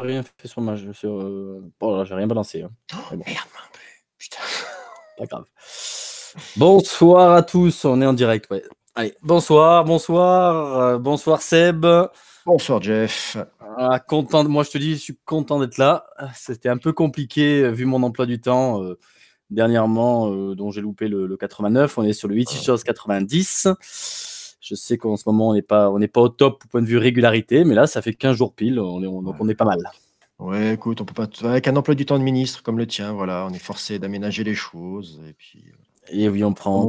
rien fait sur ma. Sur, euh, Bon, j'ai rien balancé. Hein. Oh, putain. Pas grave. Bonsoir à tous, on est en direct, ouais. Allez, bonsoir, bonsoir, euh, bonsoir Seb. Bonsoir Jeff. Ah, content, moi je te dis, je suis content d'être là. C'était un peu compliqué euh, vu mon emploi du temps dernièrement, dont j'ai loupé le, 89. On est sur le 8 90. Ah. Je sais qu'en ce moment, on n'est pas, on pas au top au point de vue régularité, mais là, ça fait 15 jours pile, donc on est pas mal. Ouais, écoute, on peut pas avec un emploi du temps de ministre comme le tien, voilà, on est forcé d'aménager les choses et puis. Euh, et oui, on prend, on,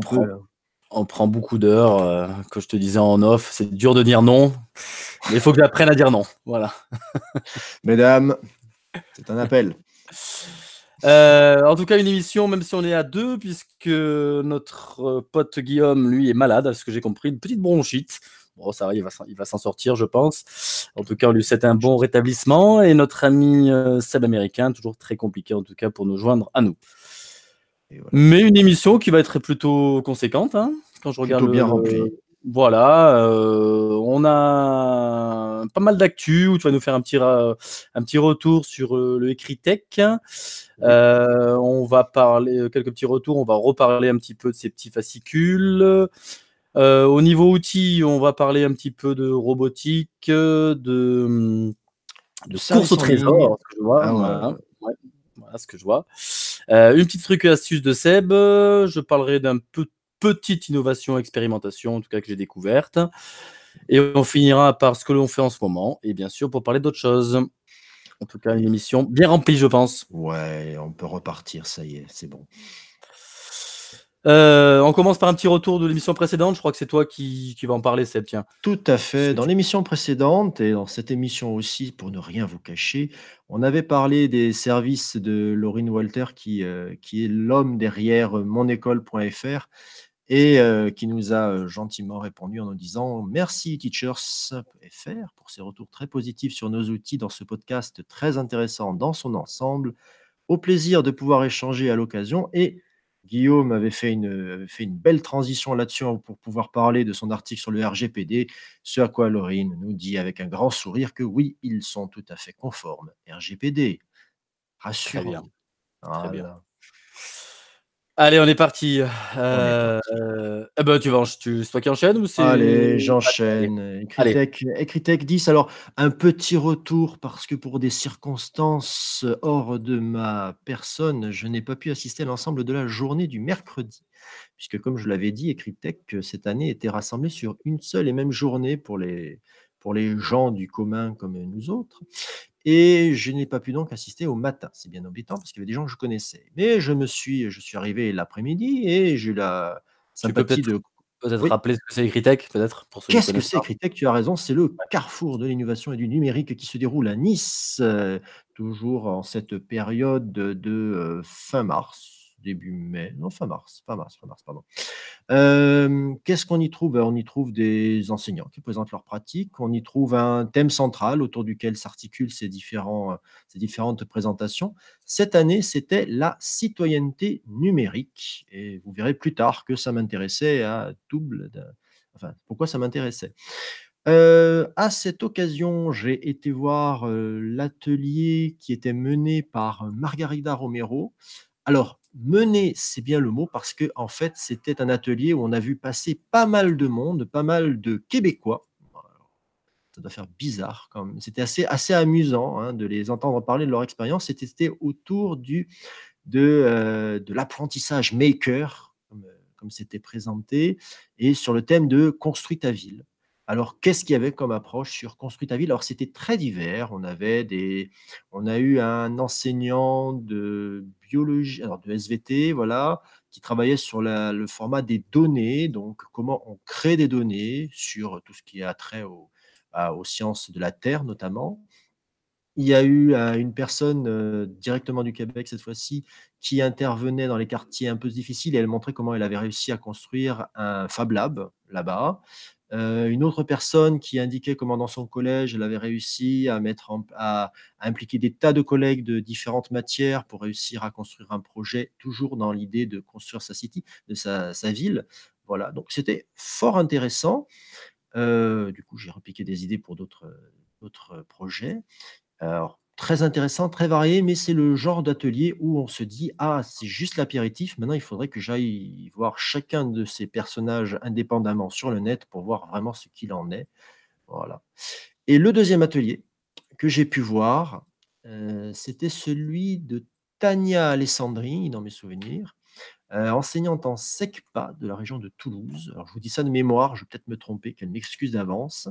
hein. prend, beaucoup d'heures. Euh, comme je te disais en off, c'est dur de dire non, mais il faut que j'apprenne à dire non, voilà. Mesdames, c'est un appel. Euh, en tout cas, une émission, même si on est à deux, puisque notre euh, pote Guillaume, lui, est malade, à ce que j'ai compris, une petite bronchite. Bon, ça va, il va, s'en sortir, je pense. En tout cas, on lui c'est un bon rétablissement. Et notre ami euh, Seb américain, toujours très compliqué, en tout cas, pour nous joindre à nous. Mais une émission qui va être plutôt conséquente, hein, quand je regarde. bien le voilà, euh, on a pas mal d'actu où tu vas nous faire un petit, un petit retour sur euh, le écrit tech. Euh, on va parler quelques petits retours, on va reparler un petit peu de ces petits fascicules. au niveau outils, on va parler un petit peu de robotique, de, de course au trésor, ce que je vois. Ah, voilà. ce que je vois. une petite truc astuce de Seb, je parlerai d'un peu petite innovation, expérimentation, en tout cas que j'ai découverte. Et on finira par ce que l'on fait en ce moment, et bien sûr pour parler d'autres choses. En tout cas, une émission bien remplie, je pense. Ouais, on peut repartir, ça y est, c'est bon. Euh, on commence par un petit retour de l'émission précédente. Je crois que c'est toi qui, vas va en parler, Seb. Tiens. Tout à fait. Dans l'émission précédente et dans cette émission aussi, pour ne rien vous cacher, on avait parlé des services de Laurine Walter, qui, euh, qui est l'homme derrière euh, monécole.fr, et euh, qui nous a euh, gentiment répondu en nous disant merci teachers.fr pour ces retours très positifs sur nos outils dans ce podcast très intéressant dans son ensemble. Au plaisir de pouvoir échanger à l'occasion et Guillaume avait fait une, fait une belle transition là-dessus hein, pour pouvoir parler de son article sur le RGPD, ce à quoi Laurine nous dit avec un grand sourire que oui, ils sont tout à fait conformes. RGPD, rassurez Très Très bien. Allez, on est parti. Euh, eh ben, tu vas, c'est toi qui enchaînes ou c'est... Allez, j'enchaîne. écrit 10. Alors, un petit retour parce que pour des circonstances hors de ma personne, je n'ai pas pu assister à l'ensemble de la journée du mercredi. Puisque, comme je l'avais dit, que cette année, était rassemblée sur une seule et même journée pour les, pour les gens du commun comme nous autres. Et je n'ai pas pu donc assister au matin. C'est bien embêtant parce qu'il y avait des gens que je connaissais. Mais je me suis, je suis arrivé l'après-midi et j'ai eu la sympathie peut de. Peut-être rappeler ce que c'est Critech, peut-être Qu'est-ce que c'est Critech Tu as raison, c'est le carrefour de l'innovation et du numérique qui se déroule à Nice, euh, toujours en cette période de euh, fin mars, début mai, non, fin mars, fin mars, pardon. Euh, qu'est-ce qu'on y trouve ben, On y trouve des enseignants qui présentent leurs pratiques, on y trouve un thème central autour duquel s'articulent ces, ces différentes présentations. Cette année, c'était la citoyenneté numérique, et vous verrez plus tard que ça m'intéressait à double, enfin, pourquoi ça m'intéressait. Euh, à cette occasion, j'ai été voir euh, l'atelier qui était mené par Margarida Romero. Alors, Mener, c'est bien le mot, parce que en fait, c'était un atelier où on a vu passer pas mal de monde, pas mal de Québécois. Ça doit faire bizarre quand même. C'était assez, assez amusant hein, de les entendre parler de leur expérience. C'était autour du, de, euh, de l'apprentissage maker, euh, comme c'était présenté, et sur le thème de construis ta ville. Alors, qu'est-ce qu'il y avait comme approche sur Construit ta ville Alors, c'était très divers. On avait des, on a eu un enseignant de biologie, alors de SVT, voilà, qui travaillait sur le format des données, donc comment on crée des données sur tout ce qui a trait aux sciences de la Terre notamment. Il y a eu une personne euh, directement du Québec cette fois-ci qui intervenait dans les quartiers un peu difficiles et elle montrait comment elle avait réussi à construire un Fab Lab là-bas. Euh, une autre personne qui indiquait comment dans son collège, elle avait réussi à, mettre en, à, impliquer des tas de collègues de différentes matières pour réussir à construire un projet, toujours dans l'idée de construire sa city, de sa, ville. Voilà, donc c'était fort intéressant. Euh, du coup, j'ai repiqué des idées pour d'autres projets. Alors, très intéressant, très varié, mais c'est le genre d'atelier où on se dit Ah, c'est juste l'apéritif, maintenant il faudrait que j'aille voir chacun de ces personnages indépendamment sur le net pour voir vraiment ce qu'il en est. Voilà. Et le deuxième atelier que j'ai pu voir, euh, c'était celui de Tania Alessandri, dans mes souvenirs, euh, enseignante en SECPA de la région de Toulouse. je vous dis ça de mémoire, je vais peut-être me tromper, qu'elle m'excuse d'avance.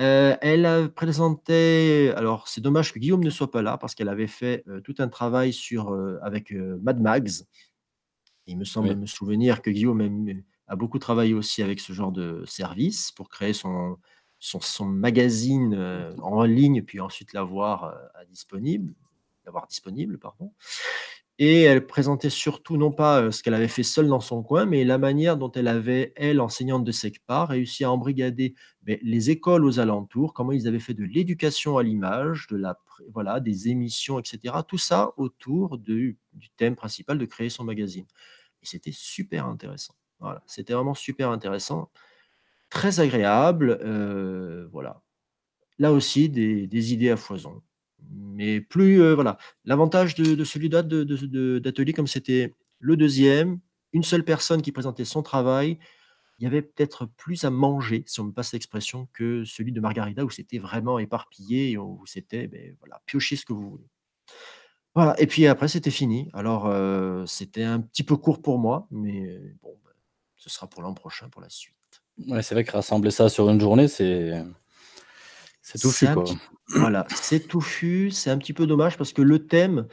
Euh, elle a présenté, alors c'est dommage que Guillaume ne soit pas là parce qu'elle avait fait euh, tout un travail sur, euh, avec Mad Mags. Il me semble me souvenir que Guillaume a, beaucoup travaillé aussi avec ce genre de service pour créer son, son, magazine en ligne, puis ensuite l'avoir disponible. L'avoir disponible pardon. Et elle présentait surtout non pas ce qu'elle avait fait seule dans son coin, mais la manière dont elle avait, elle, enseignante de SECPA, réussi à embrigader les écoles aux alentours, comment ils avaient fait de l'éducation à l'image, de la, voilà, des émissions, etc. Tout ça autour du thème principal de créer son magazine. Et c'était super intéressant. Voilà, c'était vraiment super intéressant, très agréable. voilà, là aussi des idées à foison mais plus euh, voilà. L'avantage de, celui-là d'atelier, comme c'était le deuxième, une seule personne qui présentait son travail, il y avait peut-être plus à manger, si on me passe l'expression, que celui de Margarida où c'était vraiment éparpillé, où c'était ben, voilà, piocher ce que vous voulez. Voilà, et puis après c'était fini. Alors euh, c'était un petit peu court pour moi, mais euh, bon, ben, ce sera pour l'an prochain, pour la suite. Ouais, c'est vrai que rassembler ça sur une journée, c'est c'est touffu, voilà, c'est c'est un petit peu dommage parce que le thème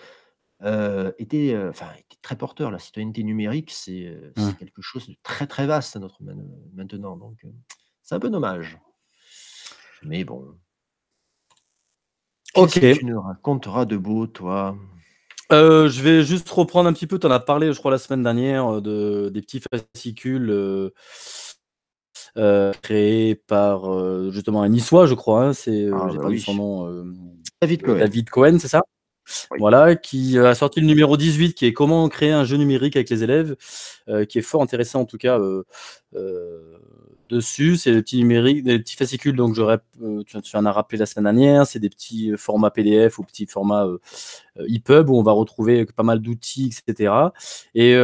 euh, était, euh, enfin, très porteur. La citoyenneté numérique, c'est euh, hein. quelque chose de très très vaste à notre maintenant. Donc, c'est un peu dommage. Mais bon. Ok. tu nous raconteras de beau, toi je vais juste reprendre un petit peu, tu en as parlé, je crois, la semaine dernière, de, des petits fascicules euh, créé par euh, justement un Niçois, je crois. c'est David Cohen. c'est ça Voilà, qui euh, a sorti le numéro 18, qui est comment créer un jeu numérique avec les élèves, qui est fort intéressant en tout cas dessus. C'est le petit numérique des petits fascicules, donc j'aurais tu, tu, en as rappelé la semaine dernière, c'est des petits formats PDF ou petits formats EPUB où on va retrouver pas mal d'outils, etc. Et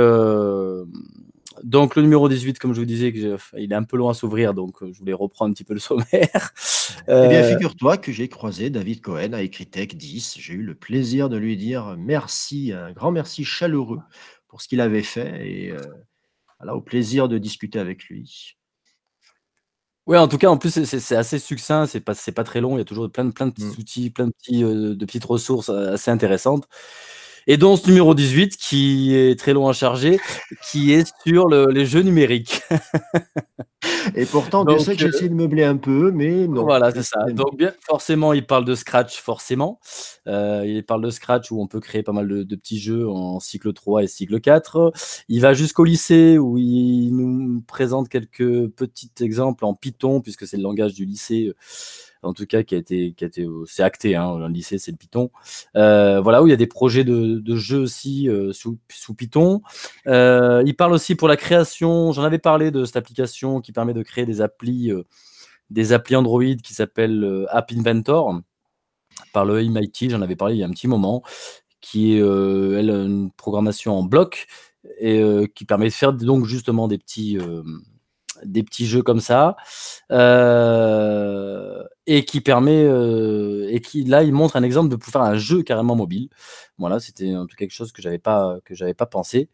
donc le numéro 18, comme je vous disais, il est un peu long à s'ouvrir, donc euh, je voulais reprendre un petit peu le sommaire. Eh bien, euh, figure-toi que j'ai croisé David Cohen à Ecritec 10. J'ai eu le plaisir de lui dire merci, un grand merci chaleureux pour ce qu'il avait fait et euh, au plaisir de discuter avec lui. Oui, en tout cas, en plus, c'est assez succinct, c'est pas, pas très long, il y a toujours plein, de petits mm. outils, plein de petites ressources assez intéressantes. Et dans ce numéro 18, qui est très loin charger, qui est sur les jeux numériques. Et pourtant, je sais que euh, j'ai de meubler un peu, mais non. Voilà, c'est ça. Donc, bien, forcément, il parle de Scratch, forcément. Euh, il parle de Scratch où on peut créer pas mal de, petits jeux en cycle 3 et cycle 4. Il va jusqu'au lycée où il nous présente quelques petits exemples en Python, puisque c'est le langage du lycée en tout cas qui a été, qui a été euh, c'est acté, hein, dans le lycée c'est le Python. Euh, voilà, où il y a des projets de, jeux aussi euh, sous, Python. il parle aussi pour la création, j'en avais parlé de cette application qui permet de créer des applis, des applis Android qui s'appelle App Inventor par le MIT, j'en avais parlé il y a un petit moment, qui est une programmation en bloc et qui permet de faire donc justement des petits des petits jeux comme ça. Euh, et qui permet euh, et qui là il montre un exemple de pouvoir faire un jeu carrément mobile. Voilà, c'était en tout quelque chose que j'avais pas que j'avais pas pensé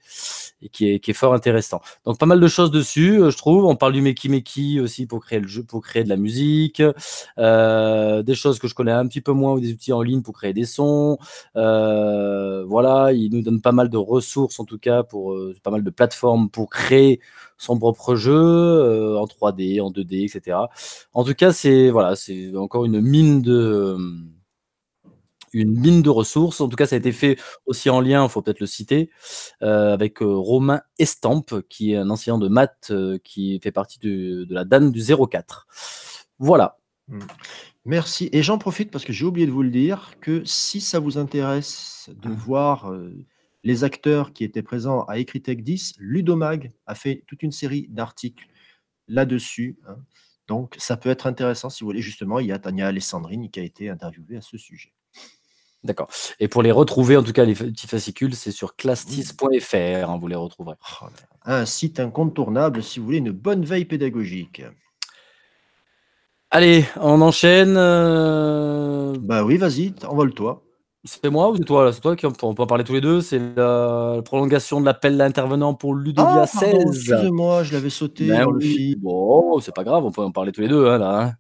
et qui est, qui est, fort intéressant. Donc pas mal de choses dessus, euh, je trouve. On parle du Meki Meki aussi pour créer le jeu, pour créer de la musique, euh, des choses que je connais un petit peu moins ou des outils en ligne pour créer des sons. voilà, il nous donne pas mal de ressources en tout cas pour pas mal de plateformes pour créer son propre jeu en 3D, en 2D, etc. En tout cas, c'est voilà, c'est encore une mine de ressources. En tout cas, ça a été fait aussi en lien, il faut peut-être le citer, euh, avec euh, Romain Estampe, qui est un enseignant de maths euh, qui fait partie de la DAN du 04. Voilà. Hmm. Merci. Et j'en profite parce que j'ai oublié de vous le dire, que si ça vous intéresse de ah. voir les acteurs qui étaient présents à Écritech 10, Ludomag a fait toute une série d'articles là-dessus. Hein. Donc, ça peut être intéressant si vous voulez. Justement, il y a Tania Alessandrini qui a été interviewée à ce sujet. D'accord. Et pour les retrouver, en tout cas, les petits fascicules, c'est sur clastis.fr, on hein, vous les retrouverez. Oh un site incontournable si vous voulez une bonne veille pédagogique. Allez, on enchaîne. Euh bah oui, vas-y, envole-toi. C'est moi ou c'est toi C'est toi qui on peut en parler tous les deux. C'est la, prolongation de l'appel d'intervenant pour Ludovia ah, 16. Excusez-moi, je l'avais sauté ben Bon, c'est pas grave, on peut en parler tous les deux hein, hein.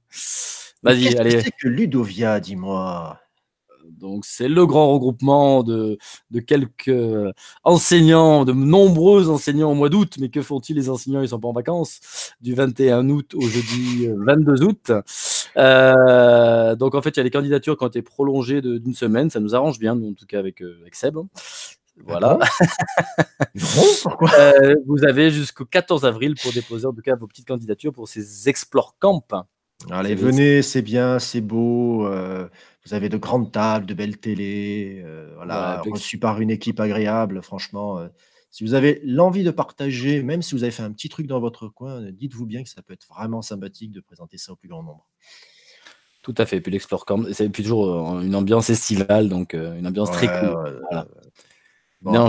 Vas-y, allez. Qu'est-ce que Ludovia, dis-moi donc c'est le grand regroupement de, de, quelques enseignants, de nombreux enseignants au mois d'août. Mais que font-ils les enseignants Ils sont pas en vacances du 21 août au jeudi 22 euh, août. Euh, donc en fait, il y a les candidatures qui ont été prolongées d'une semaine. Ça nous arrange bien, en tout cas avec, euh, avec Seb. Voilà. Ah pourquoi vous avez jusqu'au 14 avril pour déposer en tout cas vos petites candidatures pour ces Explore Camp. Allez, venez, c'est bien, c'est beau. Vous avez de grandes tables, de belles télés, euh, par une équipe agréable. Franchement, euh, si vous avez l'envie de partager, même si vous avez fait un petit truc dans votre coin, euh, dites-vous bien que ça peut être vraiment sympathique de présenter ça au plus grand nombre. Tout à fait. Et puis l'Explore c'est toujours euh, une ambiance estivale, donc une ambiance très cool.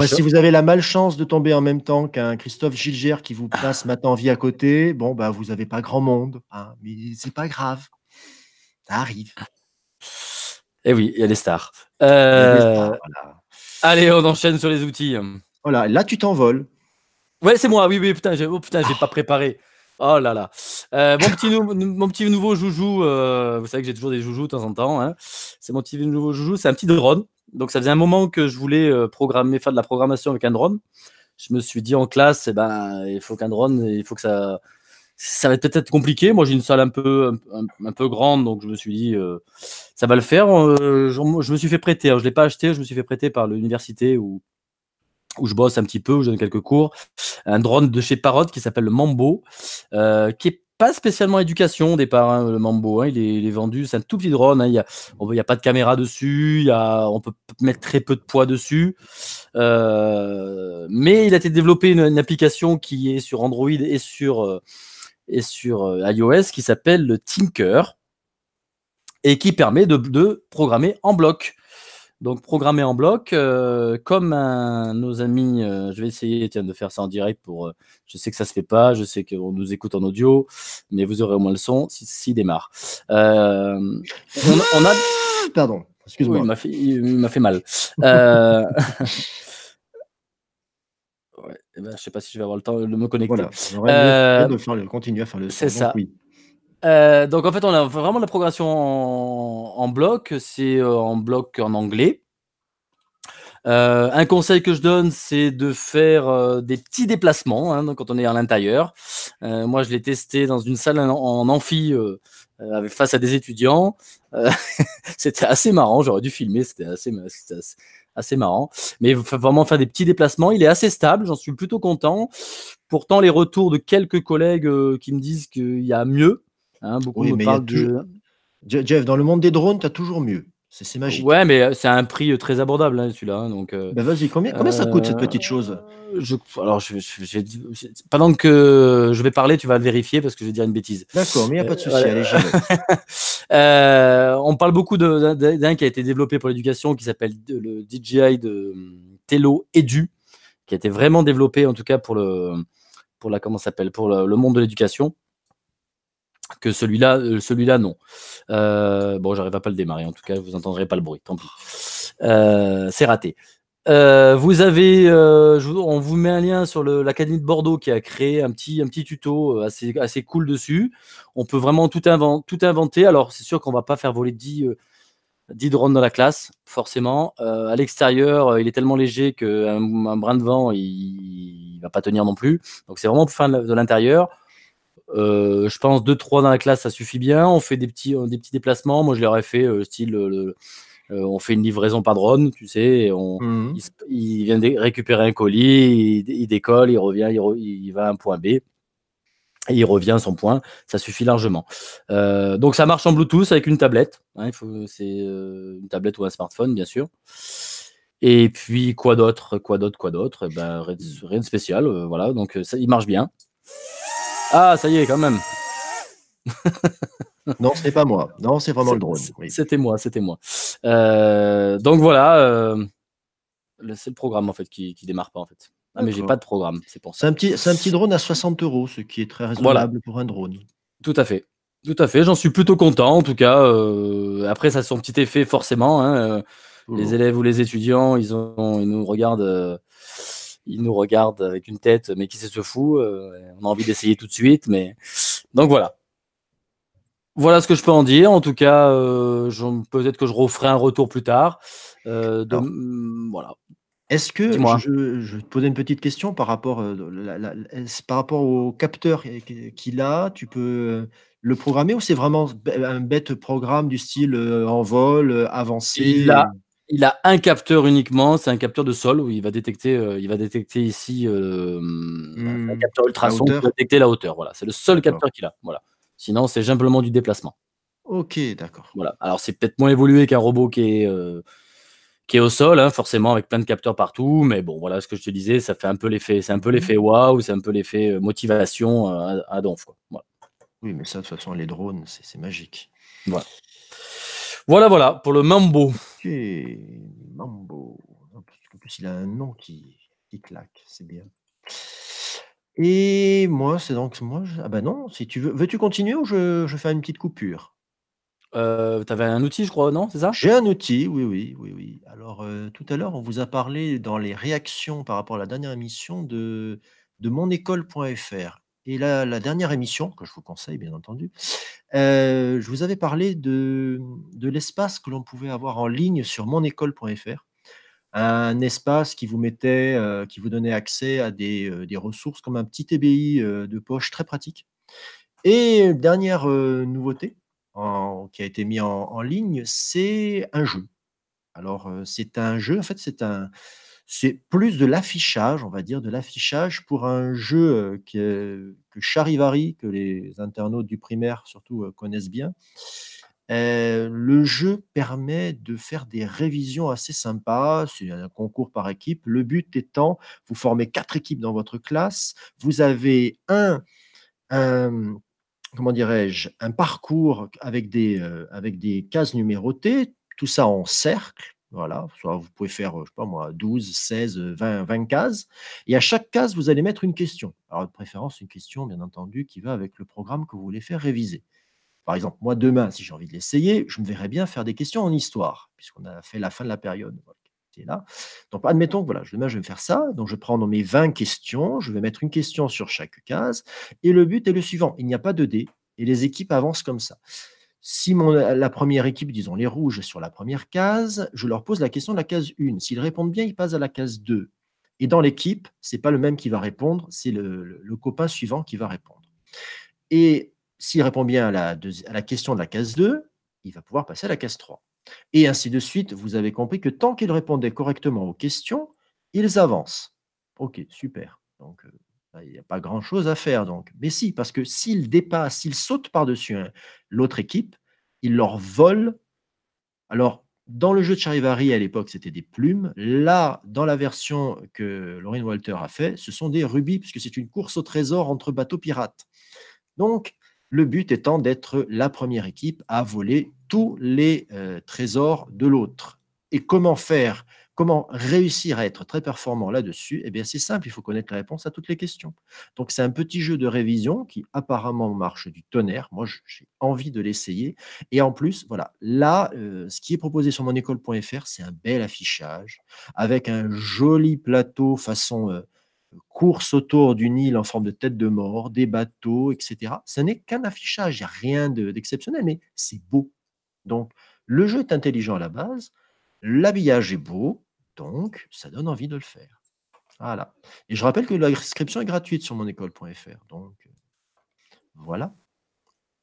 si vous avez la malchance de tomber en même temps qu'un Christophe Gilger qui vous ah. place maintenant vie à côté, bon, bah, vous n'avez pas grand monde, mais hein, mais c'est pas grave. Ça arrive. Ah. Et eh oui, il y a des stars. Euh, allez, on enchaîne sur les outils. Voilà, là tu t'envoles. Ouais, c'est moi. Oui, oui, putain, j'ai oh, pas préparé. Oh là là. Euh, mon, petit mon, petit nouveau joujou, euh, vous savez que j'ai toujours des joujoux de temps en temps. Hein. C'est mon petit nouveau joujou, c'est un petit drone. Donc ça faisait un moment que je voulais programmer, faire de la programmation avec un drone. Je me suis dit en classe, et eh ben, il faut qu'un drone, il faut que ça, ça va peut-être être compliqué. Moi, j'ai une salle un peu, un, peu grande, donc je me suis dit, euh, ça va le faire. Euh, je, me suis fait prêter. Hein. je ne l'ai pas acheté, je me suis fait prêter par l'université où, où je bosse un petit peu, où je donne quelques cours. Un drone de chez Parrot qui s'appelle le Mambo, euh, qui est pas spécialement éducation au départ, hein, le Mambo. Hein. il, est, vendu, c'est un tout petit drone. il n'y a, a, pas de caméra dessus, on peut mettre très peu de poids dessus. mais il a été développé une, application qui est sur Android et sur et sur euh, iOS qui s'appelle le Tinker et qui permet de, programmer en bloc. Donc programmer en bloc, euh, comme nos amis, euh, je vais essayer de faire ça en direct pour, je sais que ça se fait pas, je sais qu'on nous écoute en audio, mais vous aurez au moins le son si, démarre. on, a, pardon, excuse-moi, il m'a fait, mal. Eh ben, je ne sais pas si je vais avoir le temps de me connecter. Voilà, euh, de faire le, continuer à faire le C'est ça. Euh, donc, en fait, on a vraiment la progression en, bloc. C'est euh, en bloc en anglais. Euh, un conseil que je donne, c'est de faire des petits déplacements hein, quand on est à l'intérieur. moi, je l'ai testé dans une salle en, en amphi face à des étudiants. c'était assez marrant, j'aurais dû filmer, c'était assez, assez marrant. Mais il faut vraiment faire des petits déplacements. Il est assez stable, j'en suis plutôt content. Pourtant, les retours de quelques collègues euh, qui me disent qu'il y a mieux. Hein, beaucoup me Jeff, dans le monde des drones, tu as toujours mieux. C'est magique. Ouais, mais euh, c'est un prix euh, très abordable, hein, celui-là. Hein, donc, euh, bah, vas-y, combien, ça coûte cette petite chose Alors, pendant que je vais parler, tu vas le vérifier parce que je vais dire une bêtise. D'accord, mais il n'y a pas de souci, on parle beaucoup d'un qui a été développé pour l'éducation qui s'appelle le DJI de hum, Telo Edu, qui a été vraiment développé en tout cas pour le, pour la, comment s'appelle, pour le, monde de l'éducation que celui-là, euh, celui-là non. Euh, bon, j'arrive à pas le démarrer, en tout cas, vous entendrez pas le bruit, tant pis. Euh, c'est raté. vous avez, on vous met un lien sur l'Académie de Bordeaux qui a créé un petit, un petit tuto assez, cool dessus. On peut vraiment tout, invent, tout inventer. Alors, c'est sûr qu'on va pas faire voler 10, 10 drones dans la classe, forcément. à l'extérieur, il est tellement léger que un brin de vent, il, va pas tenir non plus. Donc, c'est vraiment pour de l'intérieur euh, je pense 2-3 dans la classe, ça suffit bien. On fait des petits, euh, des petits déplacements. Moi, je leur ai fait euh, style on fait une livraison par drone, tu sais. Mhm. il, vient récupérer un colis, il, décolle, il revient, il, va à un point B. Et il revient à son point, ça suffit largement. donc ça marche en Bluetooth avec une tablette. Hein, c'est une tablette ou un smartphone, bien sûr. Et puis quoi d'autre, quoi d'autre, quoi d'autre eh ben, rien, de spécial, voilà. Donc ça, il marche bien. Ah, ça y est, quand même. non, ce pas moi. Non, c'est vraiment le drone. C'était moi, c'était moi. Euh, donc voilà, euh, c'est le programme en fait qui, qui démarre pas en fait. Ah, mais j'ai pas de programme, c'est pour C'est un petit, un petit drone à 60 euros, ce qui est très raisonnable pour un drone. Tout à fait. Tout à fait, j'en suis plutôt content en tout cas. Euh, après, ça a son petit effet forcément. Hein, les oh. élèves ou les étudiants, ils, ont, ils nous regardent il nous regarde avec une tête, mais qui sait ce fou euh, On a envie d'essayer tout de suite, mais donc voilà. Voilà ce que je peux en dire. En tout cas, euh, peut-être que je referai un retour plus tard. Euh, voilà. Est-ce que je, je, te posais une petite question par rapport, par rapport au capteur qu'il a Tu peux le programmer ou c'est vraiment un bête programme du style en vol, avancé il a un capteur uniquement, c'est un capteur de sol où il va détecter, euh, il va détecter ici euh, hmm. un capteur ultrason pour détecter la hauteur. Voilà, c'est le seul capteur qu'il a. Voilà. Sinon, c'est simplement du déplacement. Ok, d'accord. Voilà. Alors, c'est peut-être moins évolué qu'un robot qui est, euh, qui est au sol, hein, forcément, avec plein de capteurs partout. Mais bon, voilà ce que je te disais, ça fait un peu l'effet, c'est un peu l'effet hmm. waouh, c'est un peu l'effet motivation à, donf. Oui, mais ça, de toute façon, les drones, c'est magique. Voilà, voilà, pour le Mambo. Ok, Mambo. En plus, il a un nom qui, claque, c'est bien. Et moi, c'est donc moi. Ah bah non, si tu veux. Veux-tu continuer ou je, fais une petite coupure? Euh, avais un outil, je crois, non? C'est ça? J'ai un outil, oui, oui, oui, oui. Alors, euh, tout à l'heure, on vous a parlé dans les réactions par rapport à la dernière émission de, de monécole.fr. Et la, la dernière émission, que je vous conseille bien entendu, euh, je vous avais parlé de, de l'espace que l'on pouvait avoir en ligne sur monécole.fr. Un espace qui vous mettait, euh, qui vous donnait accès à des, euh, des, ressources comme un petit TBI de poche très pratique. Et dernière nouveauté en, qui a été mise en, en ligne, c'est un jeu. Alors, c'est un jeu, en fait, c'est un, c'est plus de l'affichage, on va dire, de l'affichage pour un jeu que, Charivari, que les internautes du primaire surtout connaissent bien. le jeu permet de faire des révisions assez sympas. C'est un concours par équipe. Le but étant, vous formez quatre équipes dans votre classe. Vous avez un, comment dirais-je, un parcours avec des, avec des cases numérotées. Tout ça en cercle. Voilà, soit vous pouvez faire, je sais pas moi, 12, 16, 20, 20 cases. Et à chaque case, vous allez mettre une question. Alors, de préférence, une question, bien entendu, qui va avec le programme que vous voulez faire réviser. Par exemple, moi, demain, si j'ai envie de l'essayer, je me verrais bien faire des questions en histoire, puisqu'on a fait la fin de la période. là. Donc, admettons que voilà, demain, je vais me faire ça. Donc, je prends dans mes 20 questions, je vais mettre une question sur chaque case. Et le but est le suivant. Il n'y a pas de dés, et les équipes avancent comme ça. Si euh, la première équipe, disons les rouges, sur la première case, je leur pose la question de la case 1. S'ils répondent bien, ils passent à la case 2. Et dans l'équipe, ce n'est pas le même qui va répondre, c'est le, copain suivant qui va répondre. Et s'il répond bien à la, à la question de la case 2, il va pouvoir passer à la case 3. Et ainsi de suite, vous avez compris que tant qu'ils répondaient correctement aux questions, ils avancent. Ok, super. Donc, euh, Hein, il n'y a pas grand-chose à faire donc. Mais si, parce que s'ils dépassent, s'ils sautent par-dessus l'autre équipe, ils leur volent. Alors, dans le jeu de Charivari, à l'époque, c'était des plumes. Là, dans la version que Lorraine Walter a fait, ce sont des rubis, puisque c'est une course au trésor entre bateaux pirates. Donc, le but étant d'être la première équipe à voler tous les euh, trésors de l'autre. Et comment faire Comment réussir à être très performant là-dessus Eh bien, c'est simple, il faut connaître la réponse à toutes les questions. Donc, c'est un petit jeu de révision qui apparemment marche du tonnerre. Moi, j'ai envie de l'essayer. Et en plus, voilà, là, euh, ce qui est proposé sur monécole.fr, c'est un bel affichage avec un joli plateau façon euh, course autour d'une île en forme de tête de mort, des bateaux, etc. Ce n'est qu'un affichage, il n'y a rien d'exceptionnel, mais c'est beau. Donc, le jeu est intelligent à la base. L'habillage est beau, donc ça donne envie de le faire. Voilà. Et je rappelle que l'inscription est gratuite sur monécole.fr. Donc euh, voilà.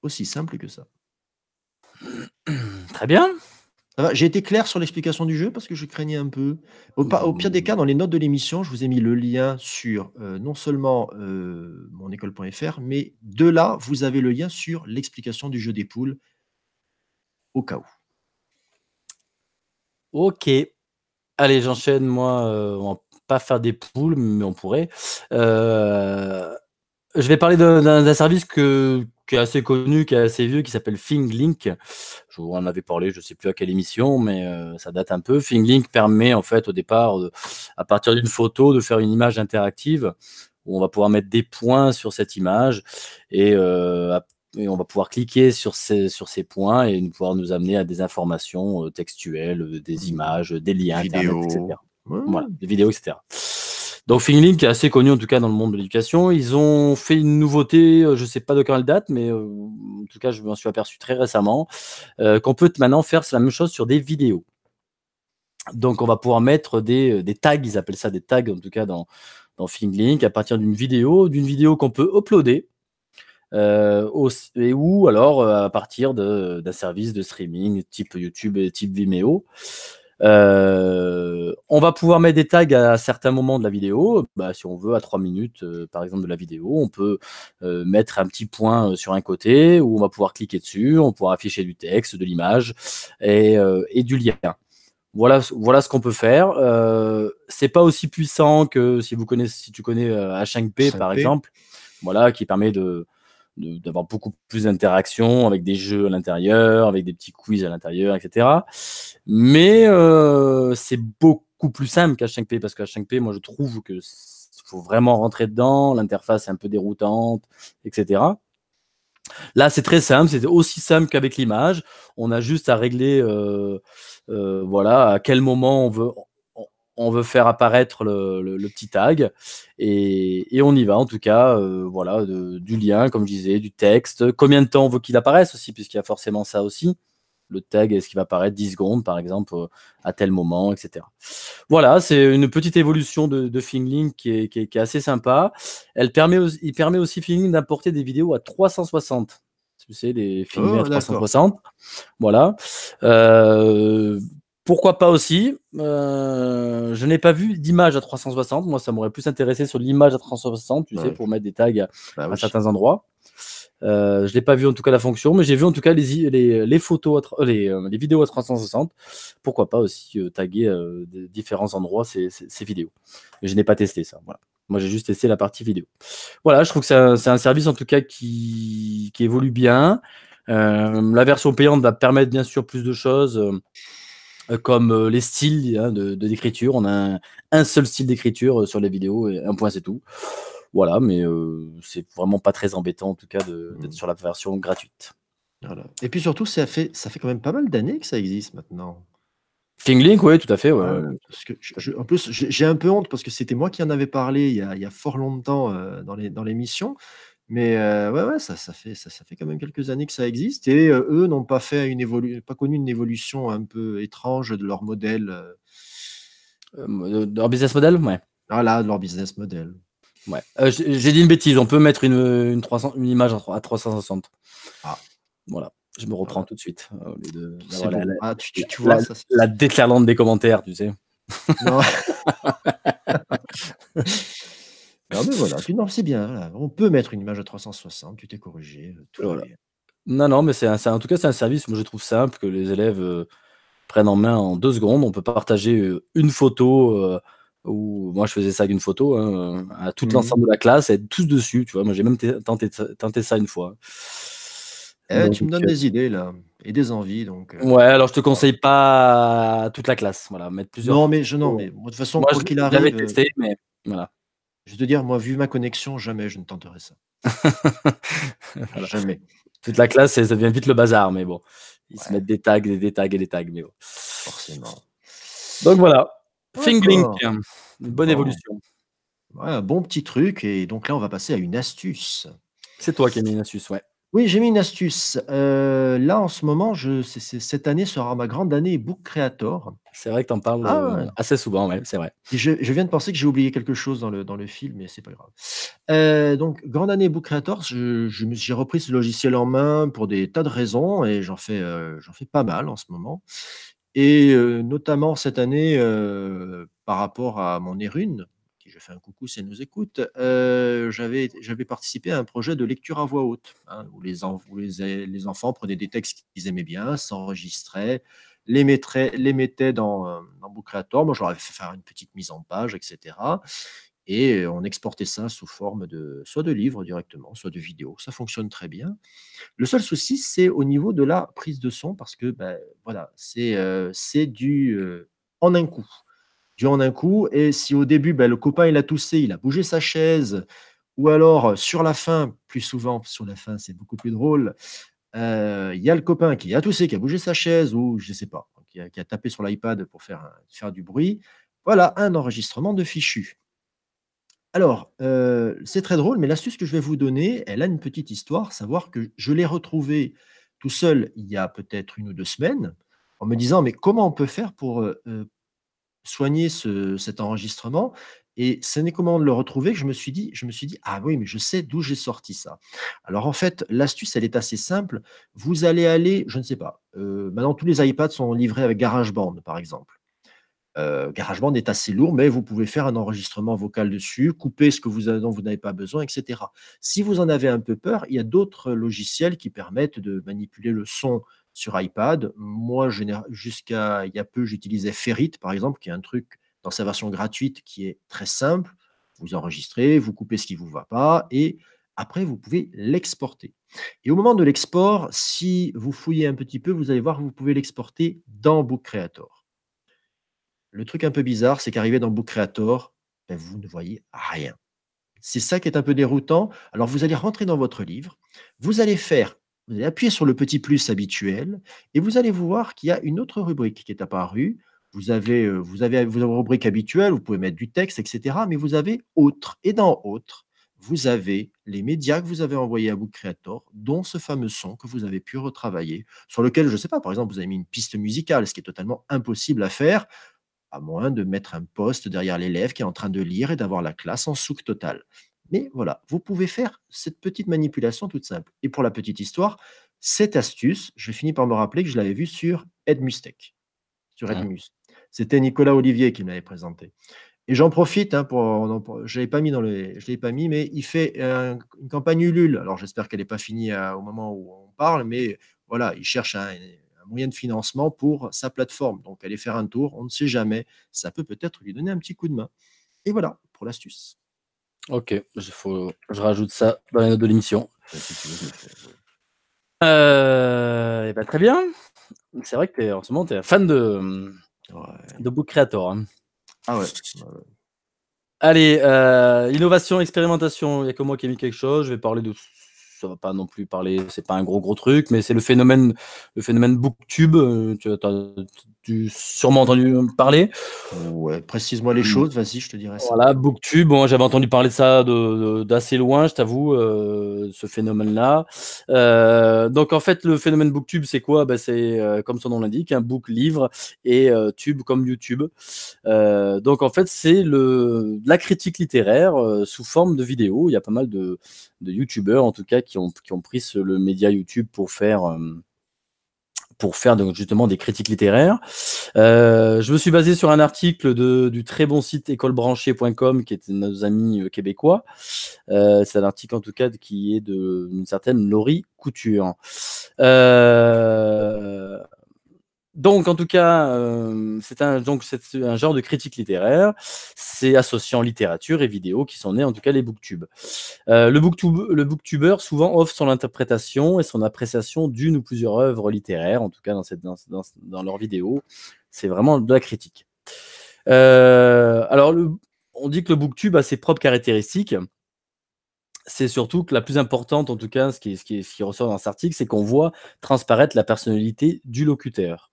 Aussi simple que ça. Très bien. J'ai été clair sur l'explication du jeu parce que je craignais un peu. Au, pire des cas, dans les notes de l'émission, je vous ai mis le lien sur euh, non seulement euh, monécole.fr, mais de là, vous avez le lien sur l'explication du jeu des poules au cas où. Ok. Allez, j'enchaîne. Moi, euh, on va pas faire des poules, mais on pourrait. Euh, je vais parler d'un service que, qui est assez connu, qui est assez vieux, qui s'appelle ThingLink. Je vous en avais parlé, je ne sais plus à quelle émission, mais euh, ça date un peu. ThingLink permet, en fait, au départ, à partir d'une photo, de faire une image interactive où on va pouvoir mettre des points sur cette image. Et à et on va pouvoir cliquer sur ces, points et pouvoir nous amener à des informations euh, textuelles, euh, des mmh. images, des liens, etc. Voilà, des vidéos, etc. Donc Finglink est assez connu en tout cas dans le monde de l'éducation. Ils ont fait une nouveauté, euh, je ne sais pas de quand elle date, mais en tout cas je m'en suis aperçu très récemment, qu'on peut maintenant faire la même chose sur des vidéos. Donc on va pouvoir mettre des, tags, ils appellent ça des tags en tout cas dans, dans à partir d'une vidéo, d'une vidéo qu'on peut uploader euh, et ou alors euh, à partir d'un service de streaming type YouTube et type Vimeo. Euh, on va pouvoir mettre des tags à certains moments de la vidéo. Bah, si on veut, à 3 minutes, par exemple, de la vidéo, on peut mettre un petit point sur un côté où on va pouvoir cliquer dessus, on pourra afficher du texte, de l'image et, du lien. Voilà, voilà ce qu'on peut faire. c'est pas aussi puissant que si vous connaissez, si tu connais H5P, par exemple, voilà, qui permet de, d'avoir beaucoup plus d'interactions avec des jeux à l'intérieur, avec des petits quiz à l'intérieur, etc. Mais euh, c'est beaucoup plus simple qu'H5P parce qu'H5P, moi je trouve que faut vraiment rentrer dedans, l'interface est un peu déroutante, etc. Là, c'est très simple, c'est aussi simple qu'avec l'image. On a juste à régler, euh, euh, voilà, à quel moment on veut, on veut faire apparaître le, petit tag et, on y va en tout cas euh, voilà du lien comme je disais du texte combien de temps on veut qu'il apparaisse aussi puisqu'il y a forcément ça aussi le tag est-ce qu'il va apparaître 10 secondes par exemple euh, à tel moment etc voilà c'est une petite évolution de, de qui est, assez sympa elle permet il permet aussi Finglink d'importer des vidéos à 360 tu sais, des oh, à 360. Voilà. Euh, pourquoi pas aussi euh, Je n'ai pas vu d'image à 360. Moi, ça m'aurait plus intéressé sur l'image à 360, tu sais, pour mettre des tags bah à certains endroits. Euh, je n'ai pas vu en tout cas la fonction, mais j'ai vu en tout cas les, les, photos, euh, les, vidéos à 360. Pourquoi pas aussi taguer différents endroits ces, vidéos Je n'ai pas testé ça. Moi, j'ai juste testé la partie vidéo. Voilà, je trouve que c'est un, service en tout cas qui, qui évolue bien. la version payante va permettre bien sûr plus de choses euh, comme euh, les styles hein, de, d'écriture. On a un, seul style d'écriture euh, sur les vidéos, et un point c'est tout. Voilà, mais c'est vraiment pas très embêtant en tout cas de, d'être mmh. sur la version gratuite. Et puis surtout, ça fait, ça fait quand même pas mal d'années que ça existe maintenant. Finglink, oui, tout à fait. Ah, en plus, j'ai un peu honte parce que c'était moi qui en avais parlé il y a, fort longtemps dans, les, dans l'émission. Mais ouais, ça, fait, quand même quelques années que ça existe. Et eux n'ont pas, fait une connu une évolution un peu étrange de leur modèle. Euh, de leur business model Ouais. Voilà, de leur business model. Ouais. Euh, j'ai dit une bêtise, on peut mettre une, 300, une image à 360. Ah. Voilà, je me reprends ah. tout de suite. Euh, ah, la, tu, vois, la, la déclarante des commentaires, tu sais. Non. Ah ben non, c'est bien. On peut mettre une image à 360, tu t'es corrigé, euh, Non, non, mais c'est en tout cas, c'est un service, moi, je trouve simple, que les élèves euh, prennent en main en deux secondes. On peut partager euh, une photo, ou moi, je faisais ça avec une photo, hein, à tout mmh l'ensemble de la classe, être tous dessus. Tu vois, moi, j'ai même tenté, ça- tenté ça une fois. Eh, tu me donnes des idées là et des envies donc. ouais, alors je te conseille pas toute la classe. Voilà, mettre plusieurs Non, mais je non, mais de toute façon, Moi, qu'il arrive, testé, mais voilà. Je veux te dire, moi, vu ma connexion, jamais je ne tenterai ça. Jamais. Toute la classe, ça devient vite le bazar, mais bon. Ils se mettent des tags, des, tags et des tags, mais bon. Forcément. Donc voilà. Fingling. bonne évolution. Ouais, un bon petit truc. Et donc là, on va passer à une astuce. C'est toi qui as mis une astuce, ouais. Oui, j'ai mis une astuce. Euh, là, en ce moment, je cette année sera ma grande année book creator. C'est vrai que tu en parles, ah euh, assez souvent, c'est vrai. je viens de penser que j'ai oublié quelque chose dans le dans le fil, mais c'est pas grave. Euh, donc grande année book creator, je j'ai repris ce logiciel en main pour des tas de raisons et j'en fais, fais pas mal en ce moment et notamment cette année, par rapport à mon Erune je fais un coucou si elle nous écoute, euh, j'avais participé à un projet de lecture à voix haute, hein, où, les, enfants prenaient des textes qu'ils aimaient bien, s'enregistraient, les, mettaient dans, euh, dans Book Creator. Moi, j'aurais fait faire une petite mise en page, etc. Et on exportait ça sous forme de soit de livres directement, soit de vidéos. Ça fonctionne très bien. Le seul souci, c'est au niveau de la prise de son, parce que ben, voilà, c'est euh, du en un coup un coup. Et si au début, ben, le copain, il a toussé, il a bougé sa chaise, ou alors euh, sur la fin, plus souvent, sur la fin, c'est beaucoup plus drôle, euh, il y a le copain qui a toussé, qui a bougé sa chaise, ou je ne sais pas, qui a, tapé sur l'iPad pour faire, faire du bruit. Voilà un enregistrement de fichu. Alors, euh, c'est très drôle, mais l'astuce que je vais vous donner, elle a une petite histoire, savoir que je l'ai retrouvé tout seul il y a peut-être une ou deux semaines, en me disant, mais comment on peut faire pour, soigner cet enregistrement. Et ce n'est comment le retrouver que je me suis dit, je me suis dit, ah oui, mais je sais d'où j'ai sorti ça. Alors en fait, l'astuce, elle est assez simple. Vous allez aller, je ne sais pas, euh, maintenant tous les iPads sont livrés avec GarageBand, par exemple. Euh, GarageBand est assez lourd, mais vous pouvez faire un enregistrement vocal dessus, couper ce que vous dont vous n'avez pas besoin, etc. Si vous en avez un peu peur, il y a d'autres logiciels qui permettent de manipuler le son sur iPad. Moi, jusqu'à il y a peu, j'utilisais Ferrit, par exemple, qui est un truc dans sa version gratuite qui est très simple. Vous enregistrez, vous coupez ce qui ne vous va pas et après, vous pouvez l'exporter. Et au moment de l'export, si vous fouillez un petit peu, vous allez voir que vous pouvez l'exporter dans Book Creator. Le truc un peu bizarre, c'est qu'arrivé dans Book Creator, ben, vous ne voyez rien. C'est ça qui est un peu déroutant. Alors, vous allez rentrer dans votre livre, vous allez faire vous allez appuyer sur le petit plus habituel et vous allez voir qu'il y a une autre rubrique qui est apparue. Vous avez, euh, vous avez habituelle, rubrique vous pouvez mettre du texte, etc. Mais vous avez autre. Et dans autre, vous avez les médias que vous avez envoyés à Book Creator, dont ce fameux son que vous avez pu retravailler, sur lequel, je ne sais pas, par exemple, vous avez mis une piste musicale, ce qui est totalement impossible à faire, à moins de mettre un poste derrière l'élève qui est en train de lire et d'avoir la classe en souk total. Mais voilà, vous pouvez faire cette petite manipulation toute simple. Et pour la petite histoire, cette astuce, je finis par me rappeler que je l'avais vue sur Edmustech, sur Edmus. Ah. C'était Nicolas Olivier qui me l'avait présenté. Et j'en profite, hein, pour, je ne l'ai pas mis dans le, je l'ai pas mis, mais il fait une campagne Ulule. Alors j'espère qu'elle n'est pas finie euh, au moment où on parle, mais voilà, il cherche un, moyen de financement pour sa plateforme. Donc allez faire un tour, on ne sait jamais, ça peut peut-être lui donner un petit coup de main. Et voilà pour l'astuce. Ok, je, faut, je rajoute ça dans les notes de l'émission. Bah, euh, eh ben, très bien. C'est vrai que en ce moment, tu es fan de, de Book Creator. Hein. Ah ouais. Allez, euh, innovation, expérimentation. Il n'y a que moi qui ai mis quelque chose. Je vais parler de. Ça va pas non plus parler. C'est pas un gros gros truc, mais c'est le phénomène, le phénomène BookTube. Euh, tu as, sûrement entendu parler. Ouais, précise-moi les mm. choses, vas-y, je te dirai ça. Voilà, Booktube, bon, j'avais entendu parler de ça d'assez loin, je t'avoue, euh, ce phénomène-là. Euh, donc en fait, le phénomène Booktube, c'est quoi bah, C'est, euh, comme son nom l'indique, un book livre et tube comme YouTube. donc en fait, c'est la critique littéraire sous forme de vidéo. Il y a pas mal de, de YouTubeurs, en tout cas, qui ont, qui ont pris ce, le média YouTube pour faire pour faire donc, justement des critiques littéraires. Euh, je me suis basé sur un article de, du très bon site écolebranchée.com qui est nos amis euh, québécois. Euh, c'est un article en tout cas qui est d'une certaine Laurie Couture. Euh, donc, en tout cas, euh, c'est un, genre de critique littéraire. C'est associant littérature et vidéo qui sont nés, en tout cas, les booktubes. Euh, le, booktube, le booktubeur souvent offre son interprétation et son appréciation d'une ou plusieurs œuvres littéraires, en tout cas dans, cette, dans, leurs vidéos. C'est vraiment de la critique. Euh, alors, le, on dit que le booktube a ses propres caractéristiques c'est surtout que la plus importante, en tout cas, ce qui ressort dans cet article, c'est qu'on voit transparaître la personnalité du locuteur.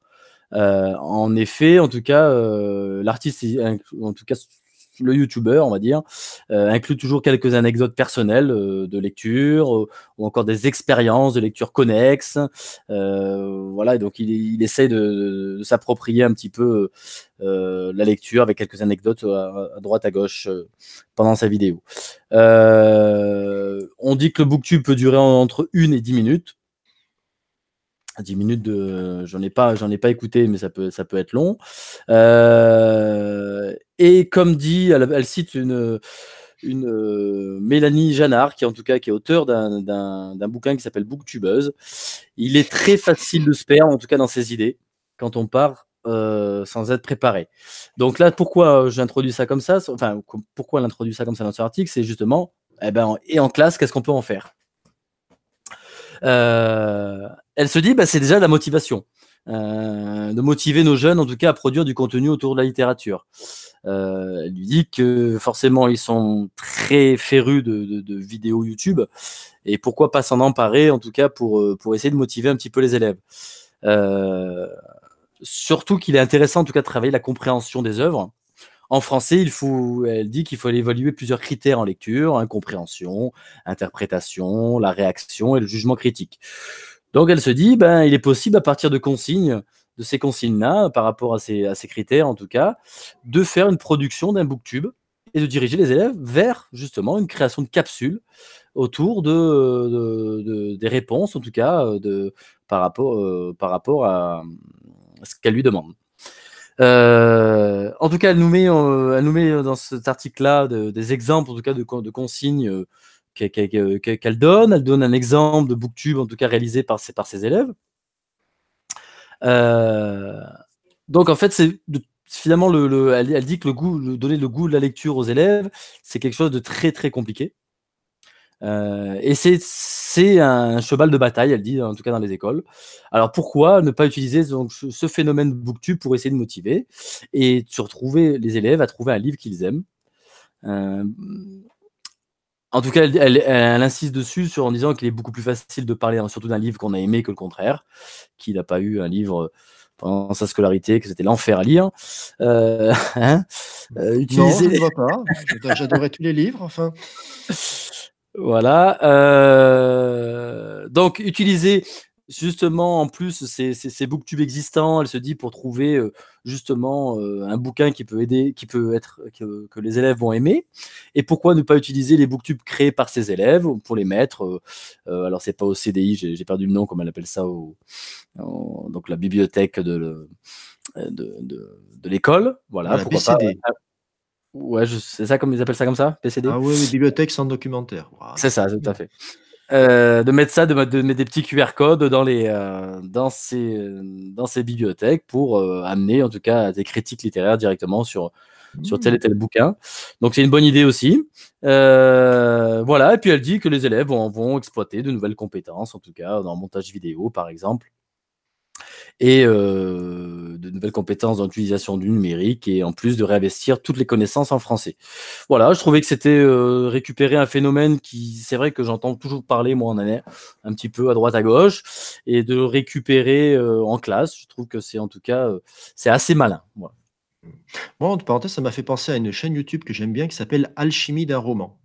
Euh, en effet, en tout cas, euh, l'artiste, en tout cas le youtubeur, on va dire, euh, inclut toujours quelques anecdotes personnelles de lecture ou encore des expériences de lecture connexes. voilà, donc il, il essaie de, s'approprier un petit peu la lecture avec quelques anecdotes à, à droite, à gauche pendant sa vidéo. on dit que le booktube peut durer entre une et dix minutes. 10 minutes de j'en ai pas j'en ai pas écouté mais ça peut ça peut être long euh, et comme dit elle, cite une une Mélanie Jeannard, qui en tout cas qui est auteur d'un bouquin qui s'appelle Booktubeuse il est très facile de se perdre en tout cas dans ses idées quand on part euh, sans être préparé donc là pourquoi j'introduis ça comme ça enfin pourquoi elle introduit ça comme ça dans son article c'est justement eh ben, et en classe qu'est-ce qu'on peut en faire euh, elle se dit, bah, c'est déjà de la motivation. Euh, de motiver nos jeunes, en tout cas, à produire du contenu autour de la littérature. Euh, elle lui dit que forcément, ils sont très férus de, vidéos YouTube, et pourquoi pas s'en emparer, en tout cas, pour, euh, pour essayer de motiver un petit peu les élèves. surtout qu'il est intéressant, en tout cas, de travailler la compréhension des œuvres. En français, il faut, elle dit qu'il faut évaluer plusieurs critères en lecture, incompréhension, compréhension, interprétation, la réaction et le jugement critique. Donc elle se dit, ben, il est possible à partir de consignes, de ces consignes-là, par rapport à ces, critères en tout cas, de faire une production d'un booktube et de diriger les élèves vers justement une création de capsules autour de, des réponses, en tout cas, de, par, rapport, euh, par rapport à ce qu'elle lui demande. Euh, en tout cas, elle nous met, euh, elle dans cet article-là des exemples, en tout cas, de consignes qu'elle donne. Elle donne un exemple de booktube, en tout cas réalisé par ses, par ses élèves. Euh, donc en fait, c'est finalement le, elle, dit que le donner le goût de la lecture aux élèves, c'est quelque chose de très très compliqué. Euh, et c'est un cheval de bataille, elle dit, en tout cas dans les écoles. Alors pourquoi ne pas utiliser donc, ce phénomène booktube pour essayer de motiver et de retrouver les élèves à trouver un livre qu'ils aiment euh, en tout cas, elle, insiste dessus en disant qu'il est beaucoup plus facile de parler, hein, surtout d'un livre qu'on a aimé que le contraire, qu'il n'a pas eu un livre euh, pendant sa scolarité, que c'était l'enfer à lire. utiliser... Euh, hein, euh, non, je ne vois pas. J'adorais tous les livres, enfin. Voilà. Donc, utiliser justement, en plus, ces, ces, booktubes existants, elle se dit pour trouver justement un bouquin qui peut aider, qui peut être que, les élèves vont aimer. Et pourquoi ne pas utiliser les booktubes créés par ces élèves pour les mettre Alors, c'est pas au CDI, j'ai perdu le nom, comme elle appelle ça, au, donc la bibliothèque de, de, l'école. Voilà, pourquoi pas, euh, c'est ça comme ils appellent ça comme ça, PCD. Ah oui, bibliothèque sans documentaire. C'est ça, tout à fait. Euh, de mettre ça, de mettre, des petits QR codes dans, les, euh, dans, ces, dans ces bibliothèques pour euh, amener en tout cas des critiques littéraires directement sur, sur tel et tel bouquin. Donc c'est une bonne idée aussi. voilà, et puis elle dit que les élèves vont, vont exploiter de nouvelles compétences, en tout cas dans le montage vidéo par exemple et euh, de nouvelles compétences dans l'utilisation du numérique et en plus de réinvestir toutes les connaissances en français. Voilà, je trouvais que c'était euh, récupérer un phénomène qui, c'est vrai que j'entends toujours parler, moi en année, un petit peu à droite à gauche, et de récupérer euh, en classe. Je trouve que c'est en tout cas, c'est assez malin. Voilà. Moi, entre parenthèses, ça m'a fait penser à une chaîne YouTube que j'aime bien qui s'appelle Alchimie d'un roman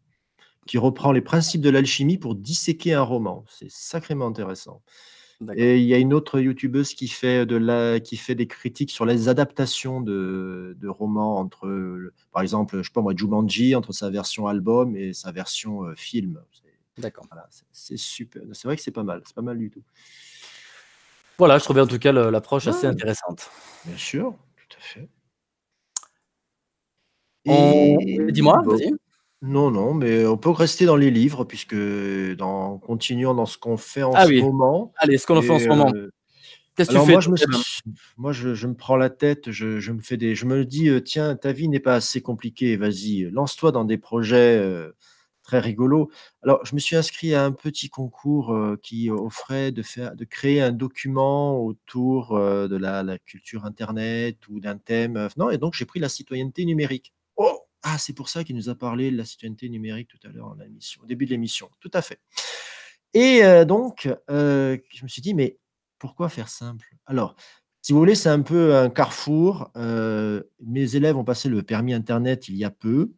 qui reprend les principes de l'alchimie pour disséquer un roman. C'est sacrément intéressant. Et il y a une autre youtubeuse qui fait, de la, qui fait des critiques sur les adaptations de, de romans entre, par exemple, je sais pas moi, Jumanji, entre sa version album et sa version euh, film. D'accord. Voilà, c'est super. C'est vrai que c'est pas mal. C'est pas mal du tout. Voilà, je trouvais en tout cas l'approche assez ah. intéressante. Bien sûr, tout à fait. Et... Dis-moi, vas-y. Non, non, mais on peut rester dans les livres, puisque en continuant dans ce qu'on fait en ah ce moment. Allez, ce qu'on fait en ce moment. Euh, Qu'est-ce que tu fais moi, je me, prends la tête, je, me fais des, je me dis, euh, tiens, ta vie n'est pas assez compliquée, vas-y, lance-toi dans des projets euh, très rigolos. Alors, je me suis inscrit à un petit concours qui offrait de faire, de créer un document autour de la, culture Internet ou d'un thème. Non, et donc j'ai pris la citoyenneté numérique. Oh ah, c'est pour ça qu'il nous a parlé de la citoyenneté numérique tout à l'heure en au début de l'émission. Tout à fait. Et euh, donc, euh, je me suis dit, mais pourquoi faire simple Alors, si vous voulez, c'est un peu un carrefour. Euh, mes élèves ont passé le permis Internet il y a peu,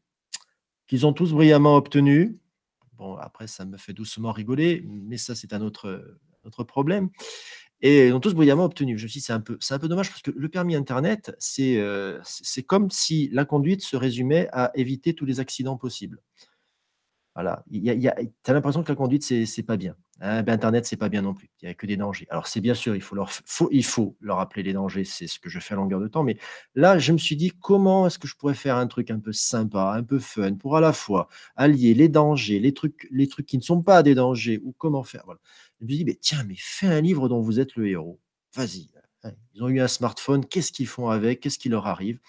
qu'ils ont tous brillamment obtenu. Bon, après, ça me fait doucement rigoler, mais ça, c'est un autre, autre problème et l'ont tous brillamment obtenu. Je me suis c'est un, peu, un peu dommage parce que le permis Internet, euh, c'est comme si la conduite se résumait à éviter tous les accidents possibles. Voilà. tu as l'impression que la conduite, c'est pas bien. Hein. ben Internet, c'est pas bien non plus. Il n'y a que des dangers. Alors, c'est bien sûr, il faut leur, faut, il faut leur rappeler les dangers. C'est ce que je fais à longueur de temps. Mais là, je me suis dit, comment est-ce que je pourrais faire un truc un peu sympa, un peu fun, pour à la fois allier les dangers, les trucs, les trucs qui ne sont pas des dangers, ou comment faire. Je me suis mais tiens, mais fais un livre dont vous êtes le héros. Vas-y. Hein, ils ont eu un smartphone, qu'est-ce qu'ils font avec, qu'est-ce qui leur arrive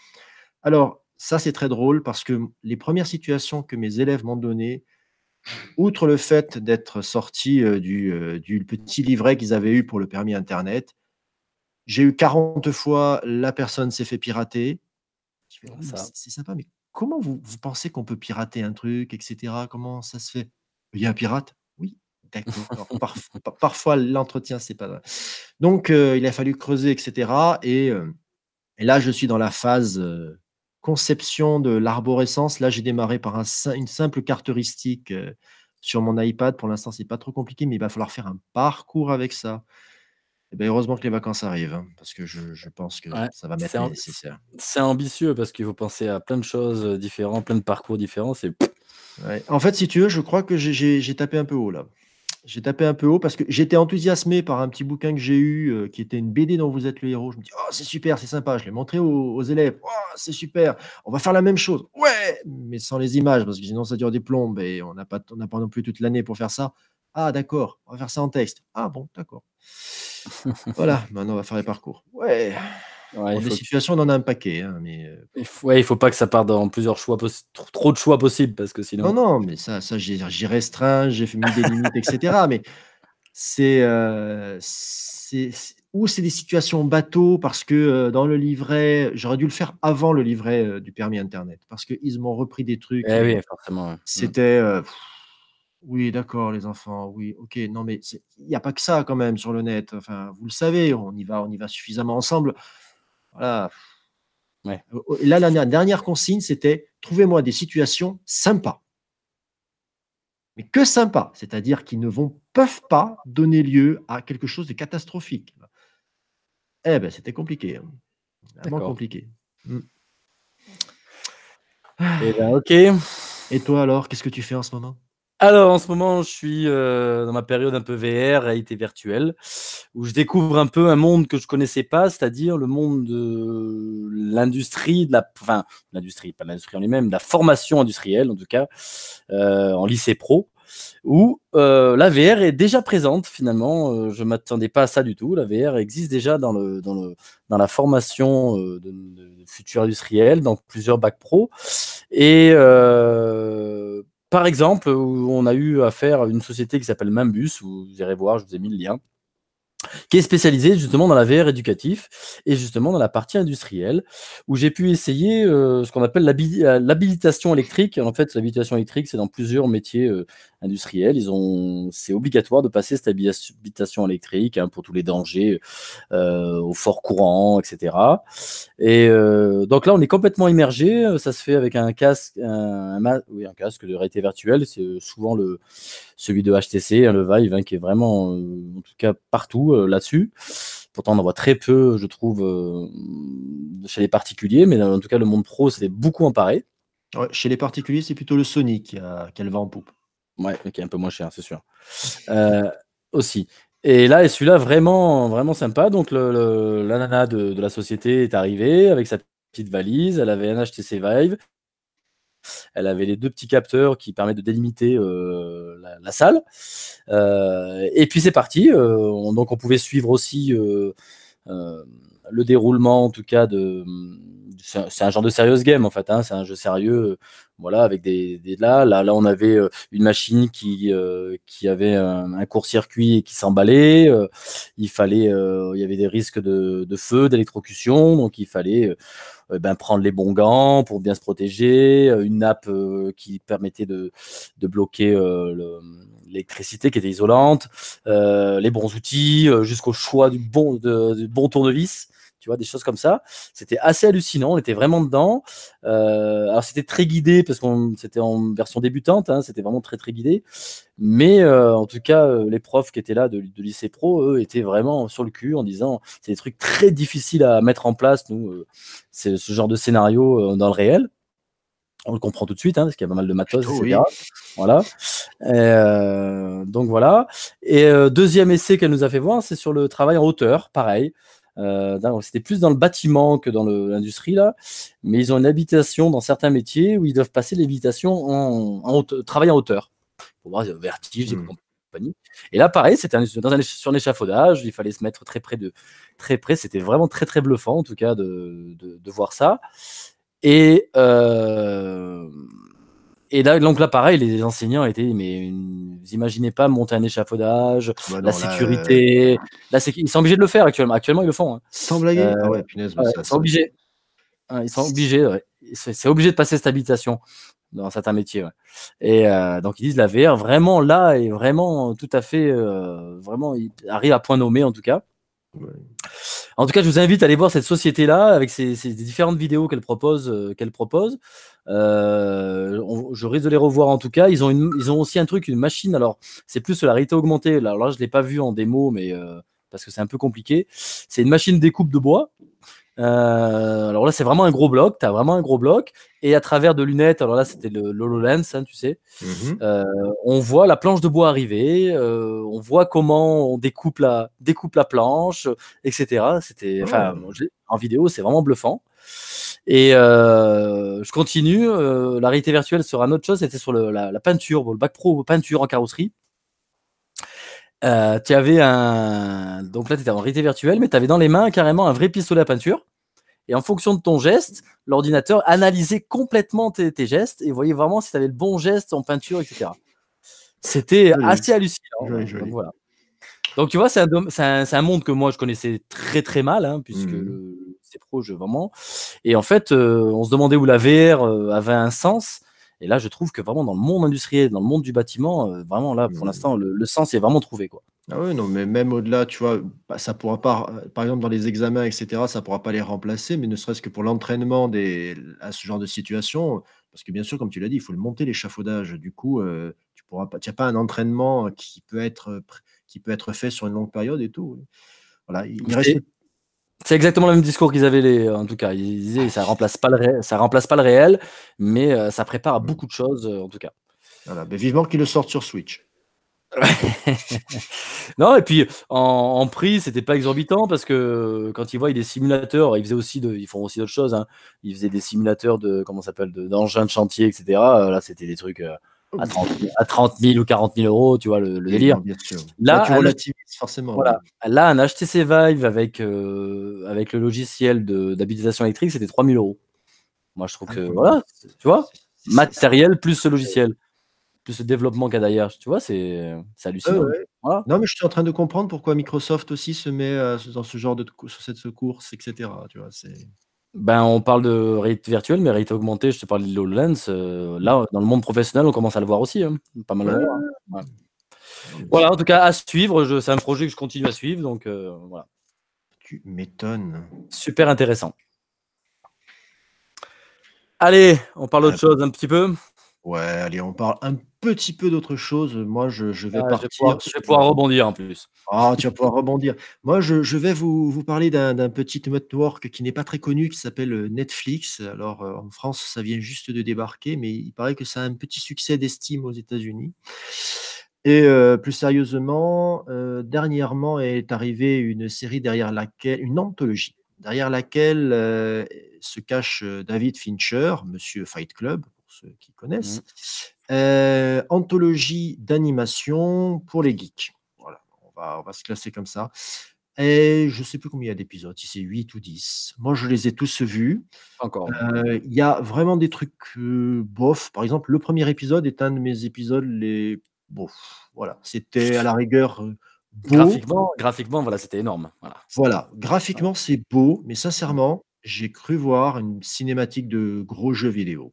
Alors, ça, c'est très drôle parce que les premières situations que mes élèves m'ont données, outre le fait d'être sorti euh, euh, du, petit livret qu'ils avaient eu pour le permis Internet, j'ai eu 40 fois la personne s'est fait pirater. Oh, c'est sympa, mais comment vous, vous pensez qu'on peut pirater un truc, etc. Comment ça se fait Il y a un pirate parfois, l'entretien, c'est pas. Donc, euh, il a fallu creuser, etc. Euh, et, là, je suis dans la phase euh, conception de l'arborescence. Là, j'ai démarré par une simple carte sur mon iPad. Pour l'instant, c'est pas trop compliqué, mais il va falloir faire un parcours avec ça. Eh bien, heureusement que les vacances arrivent, hein, parce que je, pense que ça va m'être nécessaire. C'est ambitieux parce qu'il faut penser à plein de choses différentes, plein de parcours différents. En fait, si tu veux, je crois que j'ai tapé un peu haut là. J'ai tapé un peu haut parce que j'étais enthousiasmé par un petit bouquin que j'ai eu euh, qui était une BD dont vous êtes le héros. Je me dis, oh, c'est super, c'est sympa. Je l'ai montré aux, élèves. Oh, c'est super. On va faire la même chose. Ouais, mais sans les images parce que sinon ça dure des plombes et on n'a pas, pas non plus toute l'année pour faire ça. Ah, d'accord, on va faire ça en texte. Ah bon, d'accord. voilà, maintenant on va faire les parcours. Ouais. Ouais, des situations, on en a un paquet. Hein, mais... Euh, il, faut, il faut pas que ça parte dans plusieurs choix, trop, de choix possibles, parce que sinon. Non, non, mais ça, ça j'ai restreint, j'ai mis des limites, etc. Mais euh, c'est. ou c'est des situations bateaux, parce que euh, dans le livret, j'aurais dû le faire avant le livret du permis Internet, parce qu'ils m'ont repris des trucs. Eh oui, forcément. Mmh. C'était. Oui, d'accord, les enfants. Oui, ok. Non, mais il n'y a pas que ça quand même sur le net. Enfin, vous le savez, on y va, on y va suffisamment ensemble. Euh, là, la dernière, consigne, c'était trouvez-moi des situations sympas. Mais que sympas, c'est-à-dire qui ne vont, peuvent pas donner lieu à quelque chose de catastrophique. Eh bien, c'était compliqué. Hein. Vraiment compliqué. Hmm. Ah. Et eh ben, ok. Et toi alors, qu'est-ce que tu fais en ce moment alors en ce moment, je suis euh, dans ma période un peu VR, réalité virtuelle, où je découvre un peu un monde que je connaissais pas, c'est-à-dire le monde de l'industrie, enfin l'industrie, pas l'industrie en lui-même, la formation industrielle en tout cas, euh, en lycée pro, où euh, la VR est déjà présente finalement. je m'attendais pas à ça du tout. La VR existe déjà dans le dans la formation de, futur industriel, dans plusieurs bacs pro, et par exemple, on a eu affaire à une société qui s'appelle Mimbus, vous irez voir, je vous ai mis le lien, qui est spécialisée justement dans la VR éducatif et justement dans la partie industrielle, où j'ai pu essayer euh, ce qu'on appelle euh, l'habilitation électrique. En fait, l'habilitation électrique, c'est dans plusieurs métiers euh, industriels, ils ont, c'est obligatoire de passer cette habitation électrique hein, pour tous les dangers euh, au fort courant, etc. Et euh, donc là, on est complètement immergé. Euh, ça se fait avec un casque, un, oui, un casque de réalité virtuelle. C'est souvent le celui de HTC, hein, le Vive, hein, qui est vraiment, en tout cas, partout là-dessus. Pourtant, on en voit très peu, je trouve, chez les particuliers, mais en tout cas, le monde pro s'est beaucoup emparé. chez les particuliers, c'est plutôt le Sony qui a, en poupe. Ouais, qui est un peu moins cher, c'est sûr. Euh, aussi. Et là, et celui-là, vraiment, vraiment sympa. Donc, le, la nana de, la société est arrivée avec sa petite valise. Elle avait un HTC Vive. Elle avait les deux petits capteurs qui permettent de délimiter euh, la, salle. Euh, et puis, c'est parti. donc, on pouvait suivre aussi le déroulement, en tout cas, de. C'est un, genre de serious game, en fait. Hein. c'est un jeu sérieux voilà, avec des, là, là, on avait euh, une machine qui, euh, qui avait un, court-circuit et qui s'emballait. Euh, il fallait, il y avait des risques de, de feu, d'électrocution, donc il fallait ben, prendre les bons gants pour bien se protéger, une nappe qui permettait de, de bloquer l'électricité qui était isolante, les bons outils, jusqu'au choix du bon, de, du bon tournevis tu vois, des choses comme ça. C'était assez hallucinant, on était vraiment dedans. Euh, alors c'était très guidé parce qu'on c'était en version débutante, hein, c'était vraiment très très guidé. Mais euh, en tout cas, euh, les profs qui étaient là de, lycée pro, eux, étaient vraiment sur le cul en disant c'est des trucs très difficiles à mettre en place, nous, c'est ce genre de scénario dans le réel on le comprend tout de suite, hein, parce qu'il y a pas mal de matos, etc. Voilà. donc voilà. Et deuxième essai qu'elle nous a fait voir, c'est sur le travail en hauteur, pareil. Euh, c'était plus dans le bâtiment que dans l'industrie, là. Mais ils ont une habitation dans certains métiers où ils doivent passer l'habitation en, travail en hauteur. Pour voir, vertige, mmh. compagnie. Et là, pareil, c'était sur un échafaudage, il fallait se mettre très près de. Très près, c'était vraiment très, très bluffant, en tout cas, de, de, voir ça. Et. Euh, et donc là, pareil, les enseignants étaient, mais vous imaginez pas monter un échafaudage, bah la sécurité. Euh, là, ils sont obligés de le faire actuellement. Actuellement, ils le font. Hein. Sans blaguer. ah ils sont obligés. Ils sont obligés. C'est obligé de passer cette habitation dans certains métiers. Et euh, donc, ils disent la VR vraiment là est vraiment tout à fait, euh, vraiment, il arrive à point nommé en tout cas. En tout cas, je vous invite à aller voir cette société-là avec ces différentes vidéos qu'elle propose. Euh, propose. Euh, je risque de les revoir en tout cas. Ils ont, ils ont aussi un truc, une machine. Alors, c'est plus la réalité augmentée. Alors là, je ne l'ai pas vu en démo, mais euh, parce que c'est un peu compliqué. C'est une machine découpe de bois euh, alors là, c'est vraiment un gros bloc. Tu vraiment un gros bloc. Et à travers de lunettes, alors là, c'était le HoloLens, hein, tu sais. Mhm. Euh, on voit la planche de bois arriver. Euh, on voit comment on découpe la, découpe la planche, etc. C'était, enfin, en vidéo, c'est vraiment bluffant. Et euh, je continue. la réalité virtuelle sera une autre chose. C'était sur la, la, peinture, le back pro peinture en carrosserie. Euh, tu avais un. Donc là, tu étais en réalité virtuelle, mais tu avais dans les mains carrément un vrai pistolet à peinture. Et en fonction de ton geste, l'ordinateur analysait complètement tes, gestes et voyait vraiment si tu avais le bon geste en peinture, etc. C'était assez hallucinant. Hein. Donc, tu vois, c'est un, monde que moi je connaissais très très mal, hein, puisque mmh. c'est pro jeu vraiment. Et en fait, euh, on se demandait où la VR euh, avait un sens. Et là, je trouve que vraiment dans le monde industriel, dans le monde du bâtiment, euh, vraiment là, pour mmh. l'instant, le, sens est vraiment trouvé. Quoi. Ah oui, non, mais même au-delà, tu vois, bah, ça pourra pas, euh, par exemple, dans les examens, etc., ça pourra pas les remplacer, mais ne serait-ce que pour l'entraînement des, à ce genre de situation, parce que bien sûr, comme tu l'as dit, il faut le monter l'échafaudage. Du coup, euh, tu pourras pas, n'as pas un entraînement qui peut être, qui peut être fait sur une longue période et tout. Voilà, il reste. C'est exactement le même discours qu'ils avaient les, euh, en tout cas. Ils disaient ça remplace pas le ça remplace pas le réel, mais euh, ça prépare à mm. beaucoup de choses euh, en tout cas. Voilà, mais vivement qu'ils le sortent sur Switch. non et puis en, prix c'était pas exorbitant parce que quand ils voient des simulateurs, ils faisaient aussi ils font aussi d'autres choses. Hein. Ils faisaient des simulateurs de comment s'appelle d'engins de, chantier etc. Là c'était des trucs à 30, 000, à ou 40 000 euros, tu vois le, délire. Bien sûr. Là, bah, tu relativises forcément. Voilà. Là, un HTC Vive avec, euh, avec le logiciel d'habilitation électrique, c'était 3 000 euros. Moi, je trouve que, voilà, tu vois, matériel plus ce logiciel, plus ce développement qu'il y a derrière, tu vois, c'est hallucinant. Non, mais je suis en train de comprendre pourquoi Microsoft aussi se met euh, dans ce genre de sur cette course, etc. Tu vois, c'est. Ben, on parle de réalité virtuelle, mais réalité augmentée, je te parle de lowlands. Euh, là, dans le monde professionnel, on commence à le voir aussi. Hein. Pas mal. à Voilà, en tout cas, à suivre. C'est un projet que je continue à suivre. Donc, euh, voilà. Tu m'étonnes. Super intéressant. Allez, on parle d'autre chose un petit peu. Ouais, allez, on parle un petit peu d'autre chose. Moi, je, ah, vais partir pouvoir, je pouvoir rebondir en plus. Ah, tu vas pouvoir rebondir. Moi, je, vais vous, parler d'un petit network qui n'est pas très connu, qui s'appelle euh, Netflix. Alors, euh, en France, ça vient juste de débarquer, mais il paraît que ça a un petit succès d'estime aux États-Unis. Et euh, plus sérieusement, dernièrement est arrivée une série derrière laquelle, une anthologie, derrière laquelle se cache David Fincher, Monsieur Fight Club, ceux qui connaissent. Mmh. Euh, anthologie d'animation pour les geeks. Voilà, on va, on va se classer comme ça. Et je ne sais plus combien il y a d'épisodes, si c'est 8 ou 10. Moi, je les ai tous vus. Encore. Euh, il y a vraiment des trucs euh, bof. Par exemple, le premier épisode est un de mes épisodes les bof. Voilà, c'était à la rigueur beau. Graphiquement, graphiquement voilà, c'était énorme. Voilà, voilà. graphiquement, c'est beau, mais sincèrement, j'ai cru voir une cinématique de gros jeux vidéo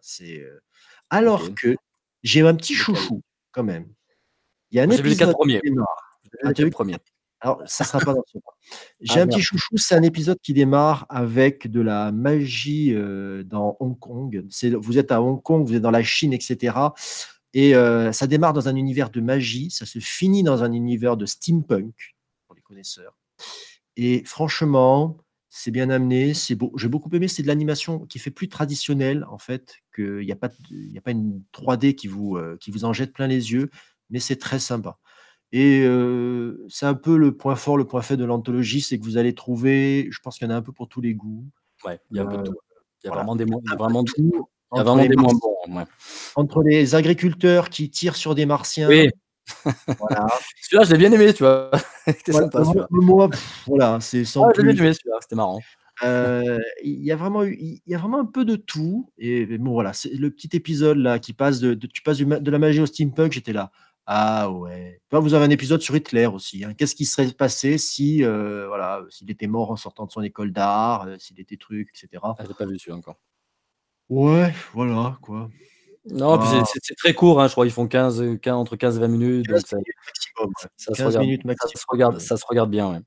c'est. Euh, alors que j'ai un petit chouchou quand même. Il y a un épisode. Ah, alors, ça sera pas dans ce J'ai ah, un petit chouchou, c'est un épisode qui démarre avec de la magie euh, dans Hong Kong. Vous êtes à Hong Kong, vous êtes dans la Chine, etc. Et euh, ça démarre dans un univers de magie, ça se finit dans un univers de steampunk, pour les connaisseurs. Et franchement, c'est bien amené, c'est beau. J'ai beaucoup aimé, c'est de l'animation qui fait plus traditionnelle, en fait, il n'y a, pas, a pas une 3D qui vous, euh, qui vous en jette plein les yeux, mais c'est très sympa. Et euh, c'est un peu le point fort, le point fait de l'anthologie, c'est que vous allez trouver, je pense qu'il y en a un peu pour tous les goûts. Ouais, il y a un peu tout. Il y a euh, vraiment des, tout. Il y a vraiment des Entre les agriculteurs qui tirent sur des martiens, voilà. celui-là, je l'ai bien aimé, tu vois. c'était sympa. Moi, voilà, c'est sans plus. aimé c'était marrant. Euh, il y a vraiment il y a vraiment un peu de tout et bon voilà c'est le petit épisode là qui passe de, tu passes de la magie au steampunk j'étais là ah ouais enfin, vous avez un épisode sur Hitler aussi hein. qu'est-ce qui serait passé si euh, voilà s'il était mort en sortant de son école d'art euh, s'il était truc etc Je ah, j'ai pas vu celui encore ouais voilà quoi non, ah. c'est très court, hein, je crois. Ils font 15, 15 entre 15 et 20 minutes. ça, se regarde, bien. Ouais.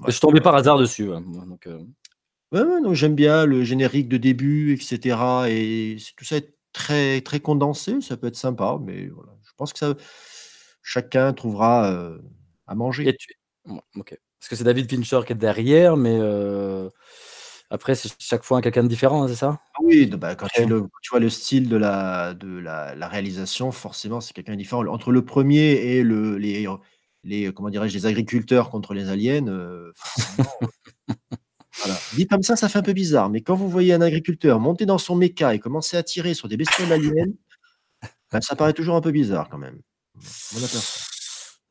Ouais, je tombais par hasard dessus. donc, euh. j'aime bien le générique de début, etc. Et tout ça est très, très condensé. Ça peut être sympa, mais voilà, je pense que ça, chacun trouvera euh, à manger. tu... Parce que c'est David Fincher qui est derrière, mais. Euh, après, c'est chaque fois quelqu'un de différent, hein, c'est ça ah Oui, bah, quand tu, vois le style de la, de la, réalisation, forcément, c'est quelqu'un de différent. Entre le premier et le, les, comment dirais-je, les agriculteurs contre les aliens, euh, forcément voilà. Dit comme ça, ça fait un peu bizarre, mais quand vous voyez un agriculteur monter dans son méca et commencer à tirer sur des bestioles aliens, bah, ça paraît toujours un peu bizarre quand même.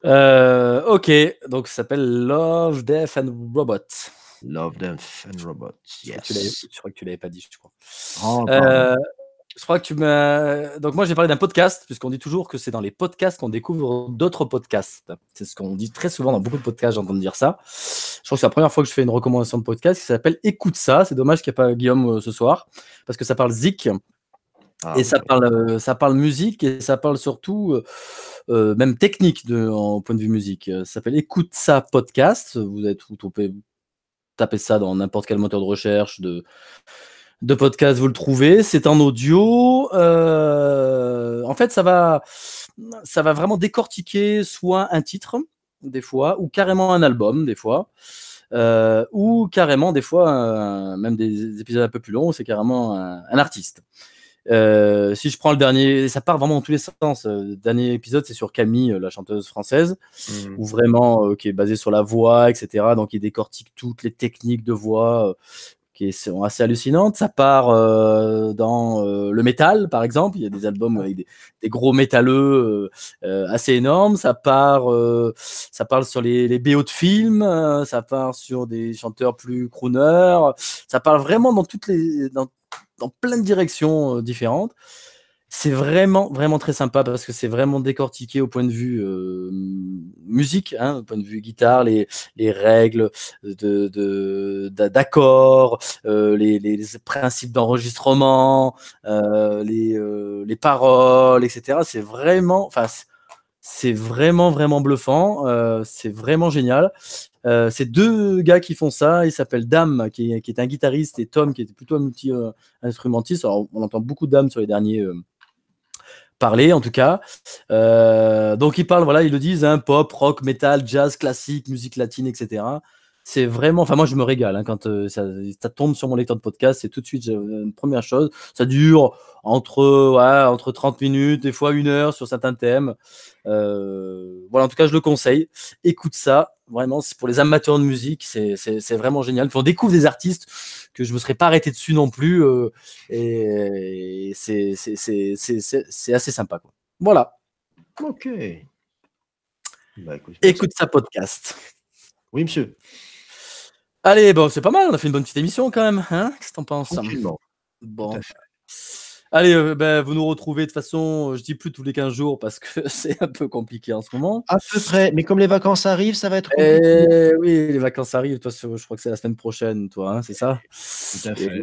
Euh, ok, donc ça s'appelle Love, Death and Robot. Love Death and Robots. Je crois que tu l'avais pas dit, je crois. Euh, je crois que tu m'as. Donc, moi, j'ai parlé d'un podcast, puisqu'on dit toujours que c'est dans les podcasts qu'on découvre d'autres podcasts. C'est ce qu'on dit très souvent dans beaucoup de podcasts, j'entends dire ça. Je crois que c'est la première fois que je fais une recommandation de podcast qui s'appelle Écoute ça. C'est dommage qu'il n'y ait pas Guillaume euh, ce soir, parce que ça parle zik. Ah, et ça, parle, euh, ça parle musique et ça parle surtout même technique de, en point de vue musique. Ça s'appelle Écoute ça podcast. Vous êtes vous trompez, tapez ça dans n'importe quel moteur de recherche de, podcast, vous le trouvez. C'est en audio. Euh, en fait, ça va, ça va vraiment décortiquer soit un titre, des fois, ou carrément un album, des fois. Euh, ou carrément des fois, même des épisodes un peu plus longs, c'est carrément un artiste. Euh, si je prends le dernier, ça part vraiment dans tous les sens. Euh, le dernier épisode, c'est sur Camille, euh, la chanteuse française, mm. ou vraiment, qui est basé sur la voix, etc. Donc, il décortique toutes les techniques de voix qui sont assez hallucinantes. Ça part dans le métal, par exemple. Il y a des albums avec des, gros métalleux assez énormes. Ça part, ça parle sur les, BO de films. ça part sur des chanteurs plus crooners. Ça parle vraiment dans toutes les, dans plein de directions euh, différentes. C'est vraiment, vraiment très sympa parce que c'est vraiment décortiqué au point de vue euh, musique, hein, au point de vue guitare, les, les règles de, de, euh, les, les, principes d'enregistrement, les, les, paroles, etc. C'est vraiment, enfin, c'est vraiment, vraiment bluffant. Euh, c'est vraiment génial. Euh, c'est deux gars qui font ça. Il s'appelle Dam, qui est, un guitariste, et Tom, qui est plutôt un multi-instrumentiste. Euh, on entend beaucoup Dam sur les derniers parler en tout cas. donc ils parlent, voilà, ils le disent, hein, pop, rock, metal, jazz, classique, musique latine, etc c'est vraiment. Enfin, moi, je me régale hein, quand euh, ça, tombe sur mon lecteur de podcast. C'est tout de suite une première chose. Ça dure entre, entre 30 minutes, des fois une heure sur certains thèmes. Euh, voilà, en tout cas, je le conseille. Écoute ça. Vraiment, c'est pour les amateurs de musique, c'est vraiment génial. on découvre des artistes que je ne me serais pas arrêté dessus non plus. Euh, et c'est assez sympa. Quoi. Voilà. Ok. Bah, écoute, écoute ça podcast. Oui, monsieur. Allez, bon, c'est pas mal, on a fait une bonne petite émission quand même. Hein Qu'est-ce que t'en penses Bon. Allez, euh, ben, vous nous retrouvez de façon, je dis plus tous les 15 jours parce que c'est un peu compliqué en ce moment. À peu près, mais comme les vacances arrivent, ça va être eh oui, les vacances arrivent, toi, je crois que c'est la semaine prochaine, toi, hein, c'est ça Tout à eh fait.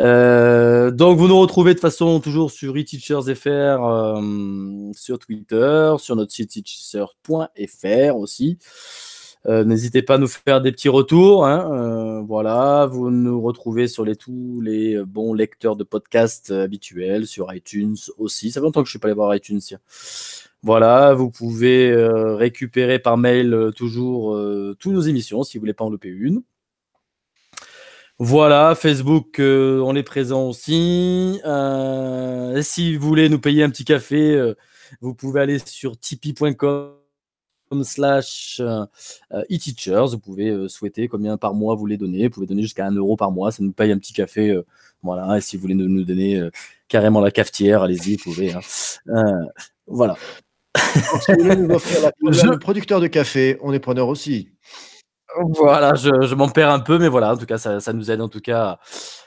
Euh, donc vous nous retrouvez de façon toujours sur eTeachersFR, euh, sur Twitter, sur notre site eTeachers.fr aussi. Euh, n'hésitez pas à nous faire des petits retours. Hein. Euh, voilà, vous nous retrouvez sur les, tous les bons lecteurs de podcasts euh, habituels, sur iTunes aussi. Ça fait longtemps que je ne suis pas allé voir iTunes. Voilà, vous pouvez récupérer par mail toujours toutes nos émissions si vous ne voulez pas en louper une. Voilà, Facebook, on est présent aussi. si vous voulez nous payer un petit café, vous pouvez aller sur tipeee.com slash euh, euh, e-teachers. Vous pouvez euh, souhaiter combien par mois vous les donner, Vous pouvez donner jusqu'à 1 euro par mois. Ça nous paye un petit café. voilà. Et si vous voulez nous, donner carrément la cafetière, allez-y, vous pouvez. Hein. voilà. le producteur de café, on est preneur aussi. Voilà, je, m'en perds un peu, mais voilà, en tout cas, ça, ça nous aide en tout cas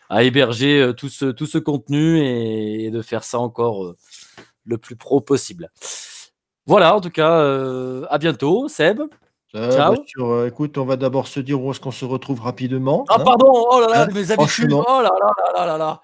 à, héberger tout ce, tout ce contenu et, et, de faire ça encore le plus pro possible. Voilà, en tout cas, euh, à bientôt, Seb. Euh, Ciao. Bah, euh, écoute, on va d'abord se dire où est-ce qu'on se retrouve rapidement. Ah, hein. pardon, oh là là, hein, mes habitudes, oh là là là là là. là,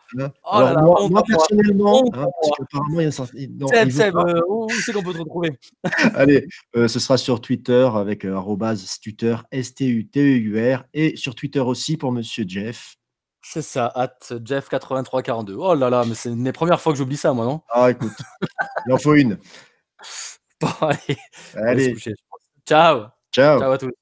hein, oh moi, personnellement, parce il y a Seb, Seb, euh, où c'est qu'on peut te retrouver Allez, ce sera sur Twitter avec @stuteur, S-T-U-T-E-U-R, et sur Twitter aussi pour Monsieur Jeff. C'est ça, at Jeff8342. Oh là là, mais c'est une des premières fois que j'oublie ça, moi, non Ah, écoute, il en faut une. Allez. Ciao. Ciao. Ciao à tous.